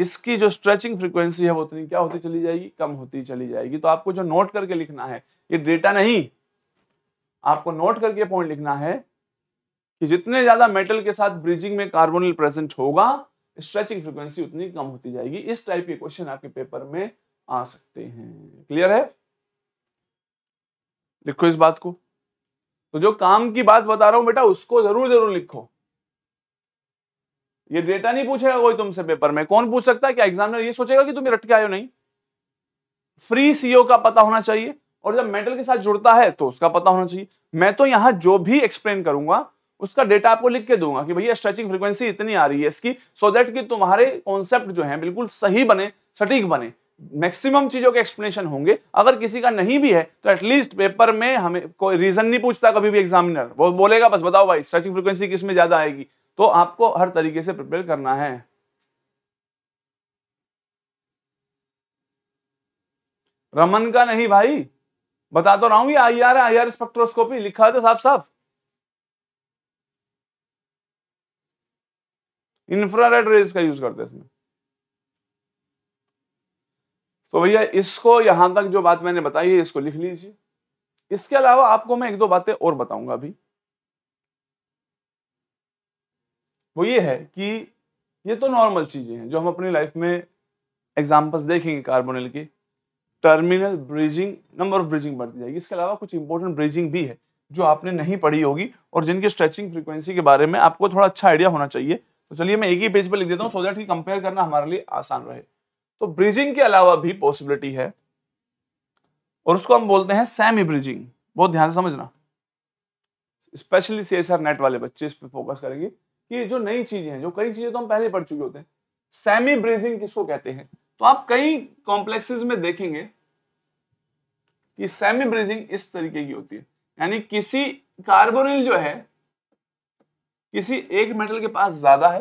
इसकी जो स्ट्रेचिंग फ्रीक्वेंसी है वो उतनी क्या होती चली जाएगी कम होती चली जाएगी तो आपको जो नोट करके लिखना है ये डेटा नहीं आपको नोट करके पॉइंट लिखना है कि जितने ज्यादा मेटल के साथ ब्रिजिंग में कार्बोनिल प्रेजेंट होगा स्ट्रेचिंग फ्रिक्वेंसी उतनी कम होती जाएगी इस टाइप के क्वेश्चन आपके पेपर में आ सकते हैं क्लियर है लिखो इस बात को तो जो काम की बात बता रहा हूं बेटा उसको जरूर जरूर लिखो ये डेटा नहीं पूछेगा कोई तुमसे पेपर में कौन पूछ सकता है क्या एग्जामिनर ये सोचेगा कि तुम रट के आयो नहीं फ्री सीओ e का पता होना चाहिए और जब मेटल के साथ जुड़ता है तो उसका पता होना चाहिए मैं तो यहां जो भी एक्सप्लेन करूंगा उसका डेटा आपको लिख के दूंगा कि भैया स्ट्रेचिंग फ्रीक्वेंसी इतनी आ रही है इसकी सो so दैट कि तुम्हारे कॉन्सेप्ट जो है बिल्कुल सही बने सटीक बने मैक्सिमम चीजों के एक्सप्लेनेशन होंगे अगर किसी का नहीं भी है तो एटलीस्ट पेपर में हमें कोई रीजन नहीं पूछता कभी भी एग्जामिनर वो बोलेगा बस बताओ भाई स्ट्रेचिंग फ्रीक्वेंसी किस में ज्यादा आएगी तो आपको हर तरीके से प्रिपेयर करना है रमन का नहीं भाई बता तो रहा हूं I R I R spectroscopy लिखा है तो साफ साफ इंफ्रारेड रेज का यूज करते हैं इसमें तो भैया इसको यहां तक जो बात मैंने बताई है इसको लिख लीजिए इसके अलावा आपको मैं एक दो बातें और बताऊंगा अभी वो ये है कि ये तो नॉर्मल चीजें हैं जो हम अपनी लाइफ में एग्जांपल्स देखेंगे कार्बोनिल की terminal bridging number of bridging बढ़ती जाएगी इसके अलावा कुछ इंपॉर्टेंट ब्रिजिंग भी है जो आपने नहीं पढ़ी होगी और जिनकी स्ट्रेचिंग फ्रीक्वेंसी के बारे में आपको थोड़ा अच्छा आइडिया होना चाहिए तो चलिए मैं एक ही पेज पर लिख देता हूँ सो दैट कि कंपेयर करना हमारे लिए आसान रहे तो ब्रिजिंग के अलावा भी पॉसिबिलिटी है और उसको हम बोलते हैं सेमी ब्रिजिंग बहुत ध्यान से समझना स्पेशली सी एस नेट वाले बच्चे इस पर फोकस करेंगे कि जो नई चीजें हैं जो कई चीजें तो हम पहले पढ़ चुके होते हैं सेमी ब्रिजिंग किसको कहते हैं तो आप कई कॉम्प्लेक्सेस में देखेंगे कि सेमी ब्रिजिंग इस तरीके की होती है यानी किसी कार्बोनिल जो है किसी एक मेटल के पास ज्यादा है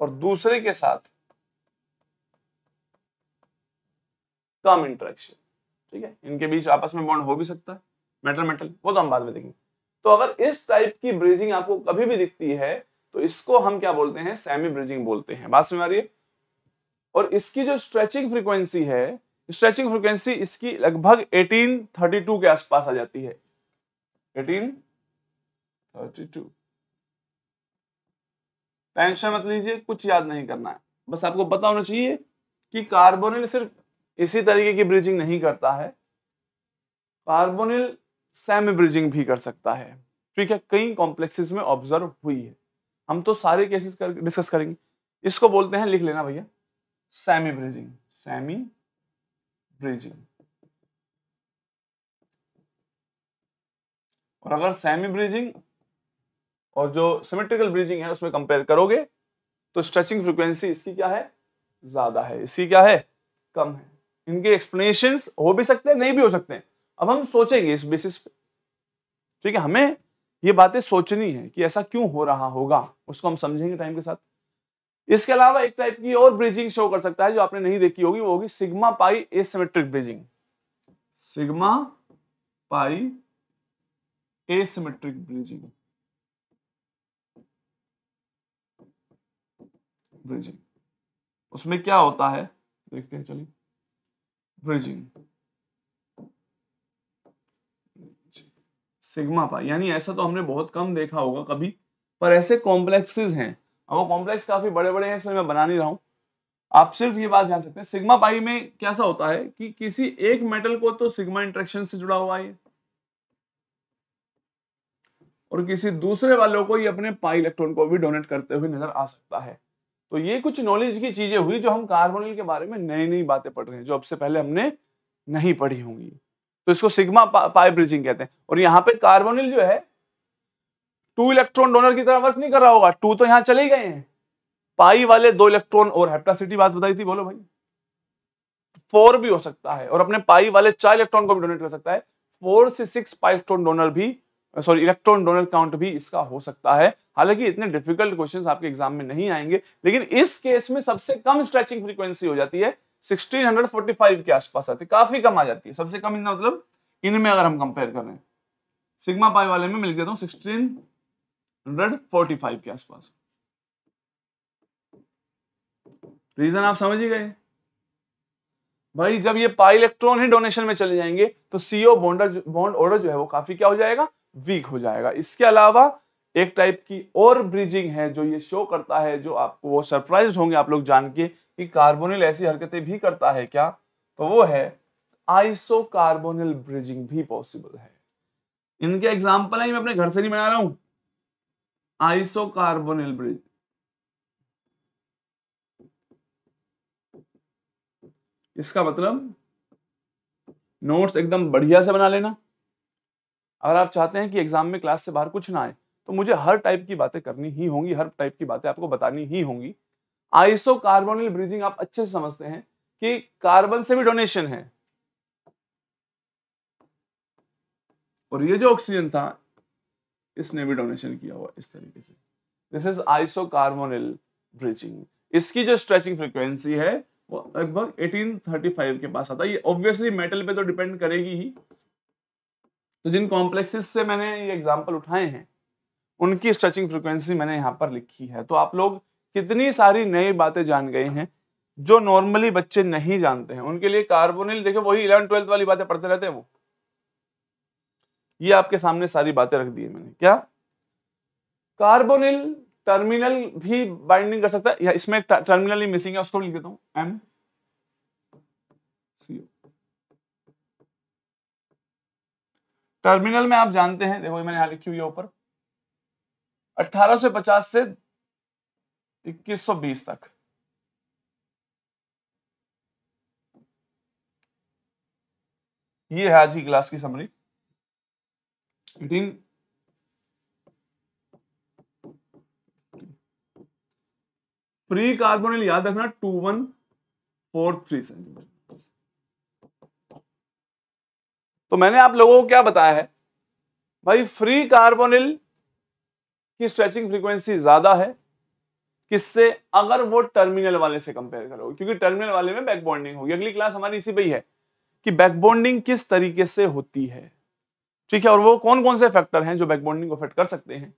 और दूसरे के साथ कम इंटरेक्शन ठीक है इनके बीच आपस में बॉन्ड हो भी सकता है मेटल मेटल वो तो हम बाद में देखेंगे तो अगर इस टाइप की ब्रिजिंग आपको कभी भी दिखती है तो इसको हम क्या बोलते हैं सेमी ब्रिजिंग बोलते हैं बात समझ आ रही है और इसकी जो स्ट्रेचिंग फ्रीक्वेंसी है स्ट्रेचिंग फ्रीक्वेंसी इसकी लगभग 1832 के आसपास आ जाती है 1832 टेंशन मत लीजिए कुछ याद नहीं करना है बस आपको पता होना चाहिए कि कार्बोनिल सिर्फ इसी तरीके की ब्रिजिंग नहीं करता है कार्बोनिल सेमी ब्रिजिंग भी कर सकता है ठीक है कई कॉम्प्लेक्सेस में ऑब्जर्व हुई है हम तो सारे केसेस कर डिस्कस करेंगे इसको बोलते हैं लिख लेना भैया सेमी ब्रिजिंग सेमी ब्रिजिंग और अगर सेमी ब्रिजिंग और जो सिमेट्रिकल ब्रिजिंग है उसमें कंपेयर करोगे तो स्ट्रेचिंग फ्रिक्वेंसी इसकी क्या है ज्यादा है इसकी क्या है कम है इनके एक्सप्लेनेशन हो भी सकते हैं नहीं भी हो सकते हैं अब हम सोचेंगे इस बेसिस पे ठीक है हमें ये बातें सोचनी है कि ऐसा क्यों हो रहा होगा उसको हम समझेंगे टाइम के साथ इसके अलावा एक टाइप की और ब्रिजिंग शो कर सकता है जो आपने नहीं देखी होगी वो होगी sigma pi asymmetric bridging sigma pi asymmetric bridging bridging उसमें क्या होता है देखते हैं चलिए ब्रिजिंग सिग्मा पाई यानी ऐसा तो हमने बहुत कम देखा होगा कभी पर ऐसे कॉम्प्लेक्सेस हैं अब वो कॉम्प्लेक्स काफी बड़े बड़े हैं इसलिए मैं बना नहीं रहा हूं आप सिर्फ ये बात जान सकते हैं सिग्मा पाई में कैसा होता है कि किसी एक मेटल को तो सिग्मा इंट्रेक्शन से जुड़ा हुआ है और किसी दूसरे वालों को ये अपने पाई इलेक्ट्रॉन को भी डोनेट करते हुए नजर आ सकता है तो ये कुछ नॉलेज की चीजें हुई जो हम कार्बोनिल के बारे में नई नई बातें पढ़ रहे हैं जो अब से पहले हमने नहीं पढ़ी होंगी तो इसको सिग्मा पा, ब्रिजिंग कहते हैं और यहाँ पे कार्बोनिल जो है टू इलेक्ट्रॉन डोनर की तरह वर्क नहीं कर रहा होगा टू तो यहाँ चले गए हैं पाई वाले दो इलेक्ट्रॉन और हेप्टासिटी बात बताई थी बोलो भाई फोर भी हो सकता है और अपने पाई वाले चार इलेक्ट्रॉन को भी डोनेट कर सकता है फोर से सिक्स पाइलेक्ट्रॉन डोनर भी सॉरी इलेक्ट्रॉन डोनर काउंट भी इसका हो सकता है हालांकि इतने डिफिकल्ट क्वेश्चंस आपके एग्जाम में नहीं आएंगे लेकिन इस केस में सबसे कम स्ट्रेचिंग फ्रीक्वेंसी हो जाती है 1645 के आसपास आती है काफी कम आ जाती है सबसे कम इनका मतलब इनमें अगर हम कंपेयर करें सिग्मा पाई वाले में मिल लिख देता हूँ सिक्सटीन के आसपास रीजन आप समझ ही गए भाई जब ये पाई इलेक्ट्रॉन ही डोनेशन में चले जाएंगे तो सीओ बॉन्डर बॉन्ड ऑर्डर जो है वो काफी क्या हो जाएगा वीक हो जाएगा इसके अलावा एक टाइप की और ब्रिजिंग है जो ये शो करता है जो आपको वो सरप्राइज होंगे आप लोग जान के कि कार्बोनिल ऐसी हरकतें भी करता है क्या तो वो है आइसो कार्बोनिल ब्रिजिंग भी पॉसिबल है इनके एग्जाम्पल है मैं अपने घर से नहीं बना रहा हूं आइसो कार्बोनिल ब्रिज इसका मतलब नोट्स एकदम बढ़िया से बना लेना अगर आप चाहते हैं कि एग्जाम में क्लास से बाहर कुछ ना आए तो मुझे हर टाइप की बातें करनी ही होंगी हर टाइप की बातें आपको बतानी ही होंगी आइसो कार्बोनिल ब्रिजिंग आप अच्छे से समझते हैं कि कार्बन से भी डोनेशन है और ये जो ऑक्सीजन था इसने भी डोनेशन किया हुआ इस तरीके से this is iso carbonyl bridging इसकी जो स्ट्रेचिंग फ्रिक्वेंसी है वो लगभग 1835 के पास आता है ये ऑब्वियसली मेटल पे तो डिपेंड करेगी ही तो जिन कॉम्प्लेक्सेस से मैंने ये एग्जाम्पल उठाए हैं उनकी स्ट्रेचिंग फ्रिक्वेंसी मैंने यहाँ पर लिखी है तो आप लोग कितनी सारी नई बातें जान गए हैं जो नॉर्मली बच्चे नहीं जानते हैं उनके लिए कार्बोनिल देखे वही इलेवन ट्वेल्थ वाली बातें पढ़ते रहते हैं वो ये आपके सामने सारी बातें रख दी है मैंने क्या कार्बोनिल टर्मिनल भी बाइंडिंग कर सकता है या इसमें टर्मिनल ही मिसिंग है उसको लिख देता हूँ एम टर्मिनल में आप जानते हैं देखो मैंने यहां लिखी हुई है ऊपर 1850 से 2120 तक ये है आज की क्लास की समरी दिन प्री कार्बोनिल याद रखना two one four three centimetre तो मैंने आप लोगों को क्या बताया है भाई फ्री कार्बोनिल की स्ट्रेचिंग फ्रीक्वेंसी ज्यादा है किससे अगर वो टर्मिनल वाले से कंपेयर करोगे क्योंकि टर्मिनल वाले में बैकबॉन्डिंग होगी अगली क्लास हमारी इसी पे ही है कि बैकबॉन्डिंग किस तरीके से होती है ठीक है और वो कौन कौन से फैक्टर हैं जो बैकबॉन्डिंग को अफेक्ट कर सकते हैं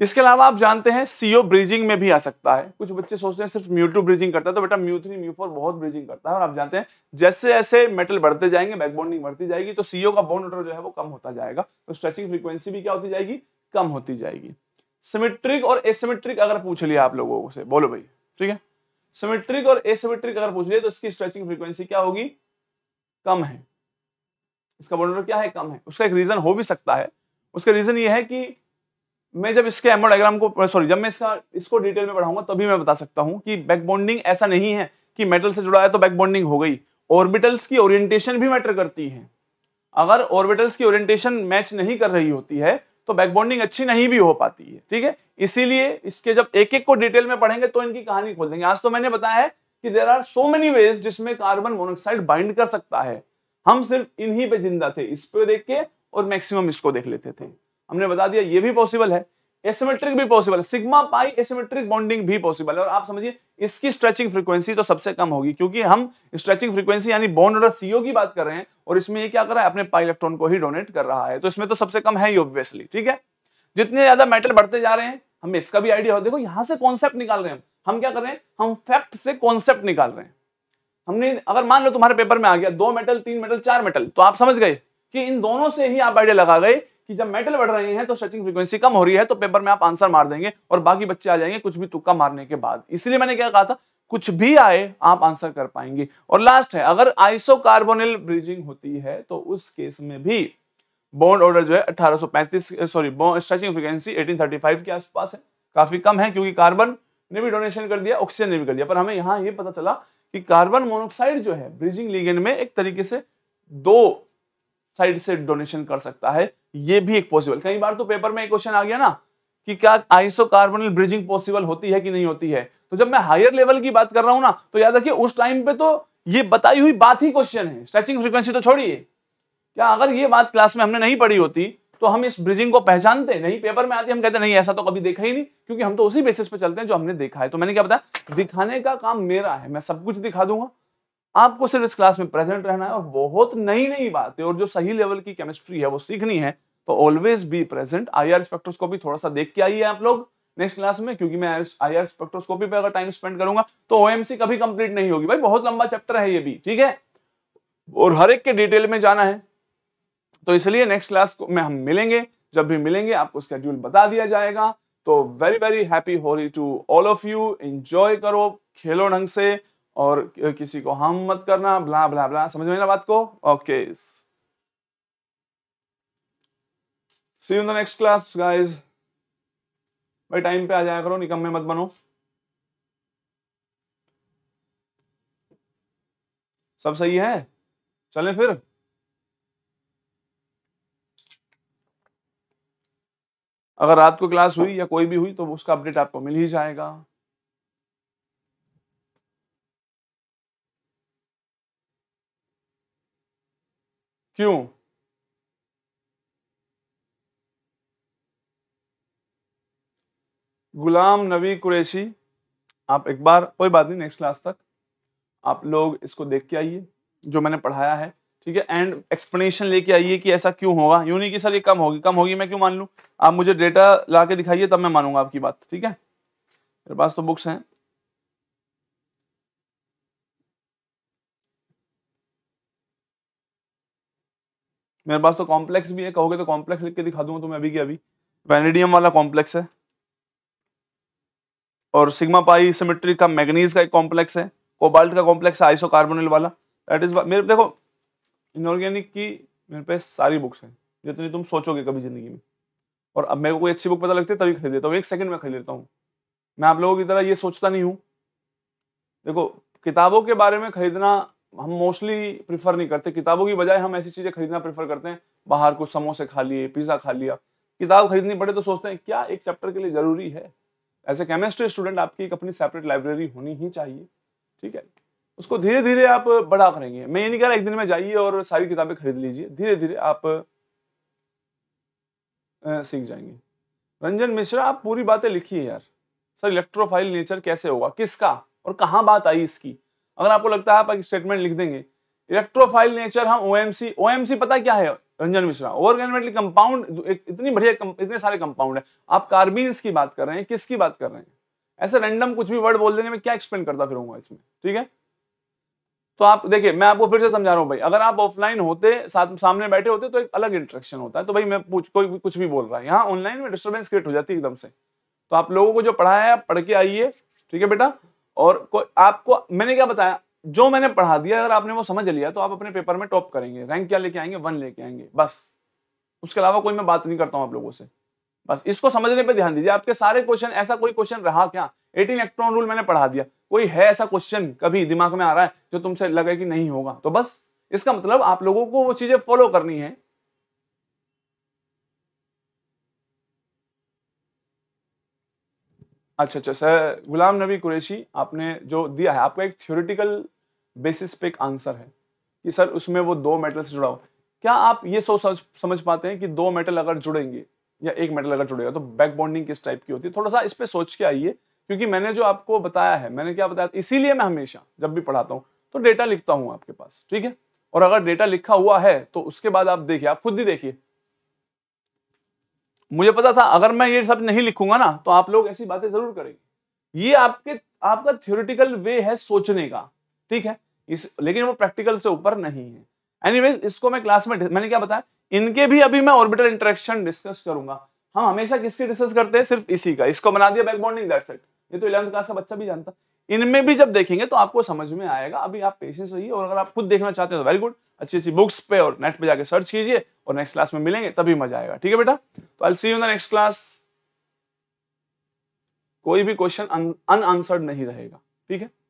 इसके अलावा आप जानते हैं सीओ ब्रीजिंग में भी आ सकता है कुछ बच्चे सोचते हैं सिर्फ म्यू टू ब्रीजिंग करता है तो बेटा म्यू थ्री म्यू फोर बहुत ब्रीजिंग करता है और आप जानते हैं जैसे जैसे मेटल बढ़ते जाएंगे बैक बॉन्डिंग बढ़ती जाएगी तो सीओ का बॉन्ड ऑर्डर जो है वो कम होता जाएगा तो स्ट्रेचिंग फ्रीक्वेंसी भी क्या होती जाएगी कम होती जाएगी सिमेट्रिक और एसिमेट्रिक अगर पूछ लिया आप लोगों से बोलो भाई ठीक है सिमेट्रिक और एसिमेट्रिक अगर पूछ लिया तो इसकी स्ट्रेचिंग फ्रीक्वेंसी क्या होगी कम है इसका बॉन्ड ऑर्डर क्या है कम है उसका एक रीजन हो भी सकता है उसका रीजन ये है कि मैं जब इसके डायग्राम को सॉरी uh, जब मैं इसका इसको डिटेल में पढ़ाऊंगा तभी मैं बता सकता हूं कि बैक बॉन्डिंग ऐसा नहीं है कि मेटल से जुड़ा है तो बैक बॉन्डिंग हो गई ऑर्बिटल्स की ओरिएंटेशन भी मैटर करती है अगर ऑर्बिटल्स की ओरिएंटेशन मैच नहीं कर रही होती है तो बैक बॉन्डिंग अच्छी नहीं भी हो पाती है ठीक है इसीलिए इसके जब एक एक को डिटेल में पढ़ेंगे तो इनकी कहानी खोल देंगे आज तो मैंने बताया है कि there are so many ways जिसमें कार्बन मोनोक्साइड बाइंड कर सकता है हम सिर्फ इन्हीं पे जिंदा थे इस पे देख के और मैक्सिमम इसको देख लेते थे हमने बता दिया ये भी पॉसिबल है एसिमेट्रिक भी पॉसिबल है सिग्मा पाई एसिमेट्रिक बॉन्डिंग भी पॉसिबल है और आप समझिए इसकी स्ट्रेचिंग फ्रीक्वेंसी तो सबसे कम होगी क्योंकि हम स्ट्रेचिंग फ्रीक्वेंसी यानी बॉन्ड ऑर्डर सीओ की बात कर रहे हैं और इसमें ये क्या कर रहा है अपने पाई इलेक्ट्रॉन को ही डोनेट कर रहा है तो इसमें तो सबसे कम है ही ऑब्वियसली ठीक है जितने ज्यादा मेटल बढ़ते जा रहे हैं हमें इसका भी आइडिया हो देखो यहां से कॉन्सेप्ट निकाल रहे हैं हम क्या कर रहे हैं हम फैक्ट से कॉन्सेप्ट निकाल रहे हैं हमने अगर मान लो तुम्हारे पेपर में आ गया दो मेटल तीन मेटल चार मेटल तो आप समझ गए कि इन दोनों से ही आप आइडिया लगा गए कि जब मेटल बढ़ रहे हैं तो स्ट्रेचिंग फ्रीक्वेंसी कम हो रही है तो पेपर में आप आंसर मार देंगे और बाकी बच्चे आ जाएंगे कुछ भी तुक्का मारने के बाद इसलिए मैंने क्या कहा था कुछ भी आए आप आंसर कर पाएंगे और लास्ट है अगर आइसोकार्बोनिल ब्रिजिंग होती है तो उस केस में भी बॉन्ड ऑर्डर जो है 1835 सॉरी स्ट्रेचिंग फ्रीक्वेंसी 1835 के आसपास है काफी कम है क्योंकि कार्बन ने भी डोनेशन कर दिया ऑक्सीजन ने भी कर दिया पर हमें यहाँ ये पता चला कि कार्बन मोनोक्साइड जो है ब्रिजिंग लीगेंड में एक तरीके से दो साइड से डोनेशन कर सकता है ये भी एक पॉसिबल कई बार तो पेपर में एक क्वेश्चन आ गया ना कि क्या आइसो ब्रिजिंग पॉसिबल होती है कि नहीं होती है तो जब मैं हायर लेवल की बात कर रहा हूं ना तो याद रखिए उस टाइम पे तो ये बताई हुई बात ही क्वेश्चन है स्ट्रेचिंग फ्रीक्वेंसी तो छोड़िए क्या अगर ये बात क्लास में हमने नहीं पढ़ी होती तो हम इस ब्रिजिंग को पहचानते नहीं पेपर में आती हम कहते नहीं ऐसा तो कभी देखा ही नहीं क्योंकि हम तो उसी बेसिस पे चलते हैं जो हमने देखा है तो मैंने क्या बताया दिखाने का काम मेरा है मैं सब कुछ दिखा दूंगा आपको सिर्फ इस क्लास में प्रेजेंट रहना है और बहुत नई नई बातें और जो सही लेवल की केमिस्ट्री है वो सीखनी है तो always be present I R को थोड़ा सा देख के आइए आप लोग नेक्स्ट क्लास में क्योंकि मैं आई आर स्पेक्ट्रोस्कोपी पे अगर टाइम स्पेंड करूंगा तो ओएमसी कभी कंप्लीट नहीं होगी भाई बहुत लंबा चैप्टर है ये भी ठीक है और हर एक के डिटेल में जाना है तो इसलिए नेक्स्ट क्लास में हम मिलेंगे जब भी मिलेंगे आपको स्केड्यूल बता दिया जाएगा तो very very happy Holi to all of you enjoy करो खेलो ढंग से और किसी को हम मत करना ब्ला ब्ला ब्ला समझ में ना बात को okay see in the next class guys भाई टाइम पे आ जाया करो निकम में मत बनो सब सही है चलें फिर अगर रात को क्लास हुई या कोई भी हुई तो उसका अपडेट आपको मिल ही जाएगा क्यों गुलाम नबी कुरैशी आप एक बार कोई बात नहीं नेक्स्ट क्लास तक आप लोग इसको देख के आइए जो मैंने पढ़ाया है ठीक है एंड एक्सप्लेनेशन लेके आइए कि ऐसा क्यों होगा यूं नहीं कि सर ये कम होगी कम होगी मैं क्यों मान लूँ आप मुझे डेटा ला के दिखाइए तब मैं मानूंगा आपकी बात ठीक है मेरे पास तो बुक्स हैं मेरे पास तो कॉम्प्लेक्स भी है कहोगे तो कॉम्प्लेक्स लिख के दिखा दूंगा तुम्हें अभी की अभी वेनेडियम वाला कॉम्प्लेक्स है और सिग्मा पाई सिमेट्रिक का मैग्नीज का एक कॉम्प्लेक्स है कोबाल्ट का कॉम्प्लेक्स है आइसो कार्बोनिल वाला दैट इज मेरे देखो इनऑर्गेनिक की मेरे पे सारी बुक्स हैं जितनी तुम सोचोगे कभी जिंदगी में और अब मेरे को कोई अच्छी बुक पता लगती है तभी खरीद लेता हूँ एक सेकंड में खरीद लेता हूँ मैं आप लोगों की तरह ये सोचता नहीं हूँ देखो किताबों के बारे में खरीदना हम मोस्टली प्रीफर नहीं करते किताबों की बजाय हम ऐसी चीज़ें खरीदना प्रीफर करते हैं बाहर कुछ समोसे खा लिए पिज़्ज़ा खा लिया किताब खरीदनी पड़े तो सोचते हैं क्या एक चैप्टर के लिए ज़रूरी है एज ए केमिस्ट्री स्टूडेंट आपकी एक अपनी सेपरेट लाइब्रेरी होनी ही चाहिए ठीक है उसको धीरे धीरे आप बड़ा करेंगे मैं ये नहीं कह रहा एक दिन में जाइए और सारी किताबें खरीद लीजिए धीरे धीरे आप सीख जाएंगे रंजन मिश्रा आप पूरी बातें लिखिए यार सर इलेक्ट्रोफाइल नेचर कैसे होगा किसका और कहाँ बात आई इसकी अगर आपको लगता है आप एक स्टेटमेंट लिख देंगे इलेक्ट्रोफाइल नेचर हम ओएमसी ओएमसी पता क्या है रंजन मिश्रा ऑर्गेनमेंटली कंपाउंड इतनी बढ़िया इतने सारे कंपाउंड है आप कार्बिन्स की बात कर रहे हैं किसकी बात कर रहे हैं ऐसे रैंडम कुछ भी वर्ड बोल देने में क्या एक्सप्लेन करता फिर इसमें ठीक है तो आप देखिए मैं आपको फिर से समझा रहा हूँ भाई अगर आप ऑफलाइन होते साथ सामने बैठे होते तो एक अलग इंट्रेक्शन होता है तो भाई मैं पूछ कोई कुछ भी बोल रहा है यहाँ ऑनलाइन में डिस्टर्बेंस क्रिएट हो जाती है एकदम से तो आप लोगों को जो पढ़ाया है आप पढ़ के आइए ठीक है बेटा और आपको मैंने क्या बताया जो मैंने पढ़ा दिया अगर आपने वो समझ लिया तो आप अपने पेपर में टॉप करेंगे रैंक क्या लेके आएंगे वन लेके आएंगे बस उसके अलावा कोई मैं बात नहीं करता हूँ आप लोगों से बस इसको समझने पे ध्यान दीजिए आपके सारे क्वेश्चन ऐसा कोई क्वेश्चन रहा क्या 18 इलेक्ट्रॉन रूल मैंने पढ़ा दिया कोई है ऐसा क्वेश्चन कभी दिमाग में आ रहा है जो तुमसे लगे कि नहीं होगा तो बस इसका मतलब आप लोगों को वो चीजें फॉलो करनी है अच्छा अच्छा सर गुलाम नबी कुरैशी आपने जो दिया है आपका एक थ्योरेटिकल बेसिस पे एक आंसर है कि सर उसमें वो दो मेटल से जुड़ा हो क्या आप ये सोच समझ समझ पाते हैं कि दो मेटल अगर जुड़ेंगे या एक मेटल अगर जुड़ेगा तो बैक बॉन्डिंग किस टाइप की होती है थोड़ा सा इस पर सोच के आइए क्योंकि मैंने जो आपको बताया है मैंने क्या बताया इसीलिए मैं हमेशा जब भी पढ़ाता हूँ तो डेटा लिखता हूँ आपके पास ठीक है और अगर डेटा लिखा हुआ है तो उसके बाद आप देखिए आप खुद ही देखिए मुझे पता था अगर मैं ये सब नहीं लिखूंगा ना तो आप लोग ऐसी बातें जरूर करेंगे ये आपके आपका थियोरिटिकल वे है सोचने का ठीक है इस लेकिन वो प्रैक्टिकल से ऊपर नहीं है एनीवेज इसको मैं क्लास में मैंने क्या बताया इनके भी अभी मैं ऑर्बिटल इंटरेक्शन डिस्कस करूंगा हम हमेशा किसकी डिस्कस करते हैं सिर्फ इसी का इसको बना दिया बैकबॉन्डिंग दैट सेट ये तो इलेवंथ क्लास का बच्चा भी जानता इनमें भी जब देखेंगे तो आपको समझ में आएगा अभी आप पेशेंस रहिए और अगर आप खुद देखना चाहते हैं तो वेरी गुड अच्छी अच्छी बुक्स पे और नेट पे जाके सर्च कीजिए और नेक्स्ट क्लास में मिलेंगे तभी मजा आएगा ठीक है बेटा तो I see you in the next class कोई भी क्वेश्चन अनआंसर्ड नहीं रहेगा ठीक है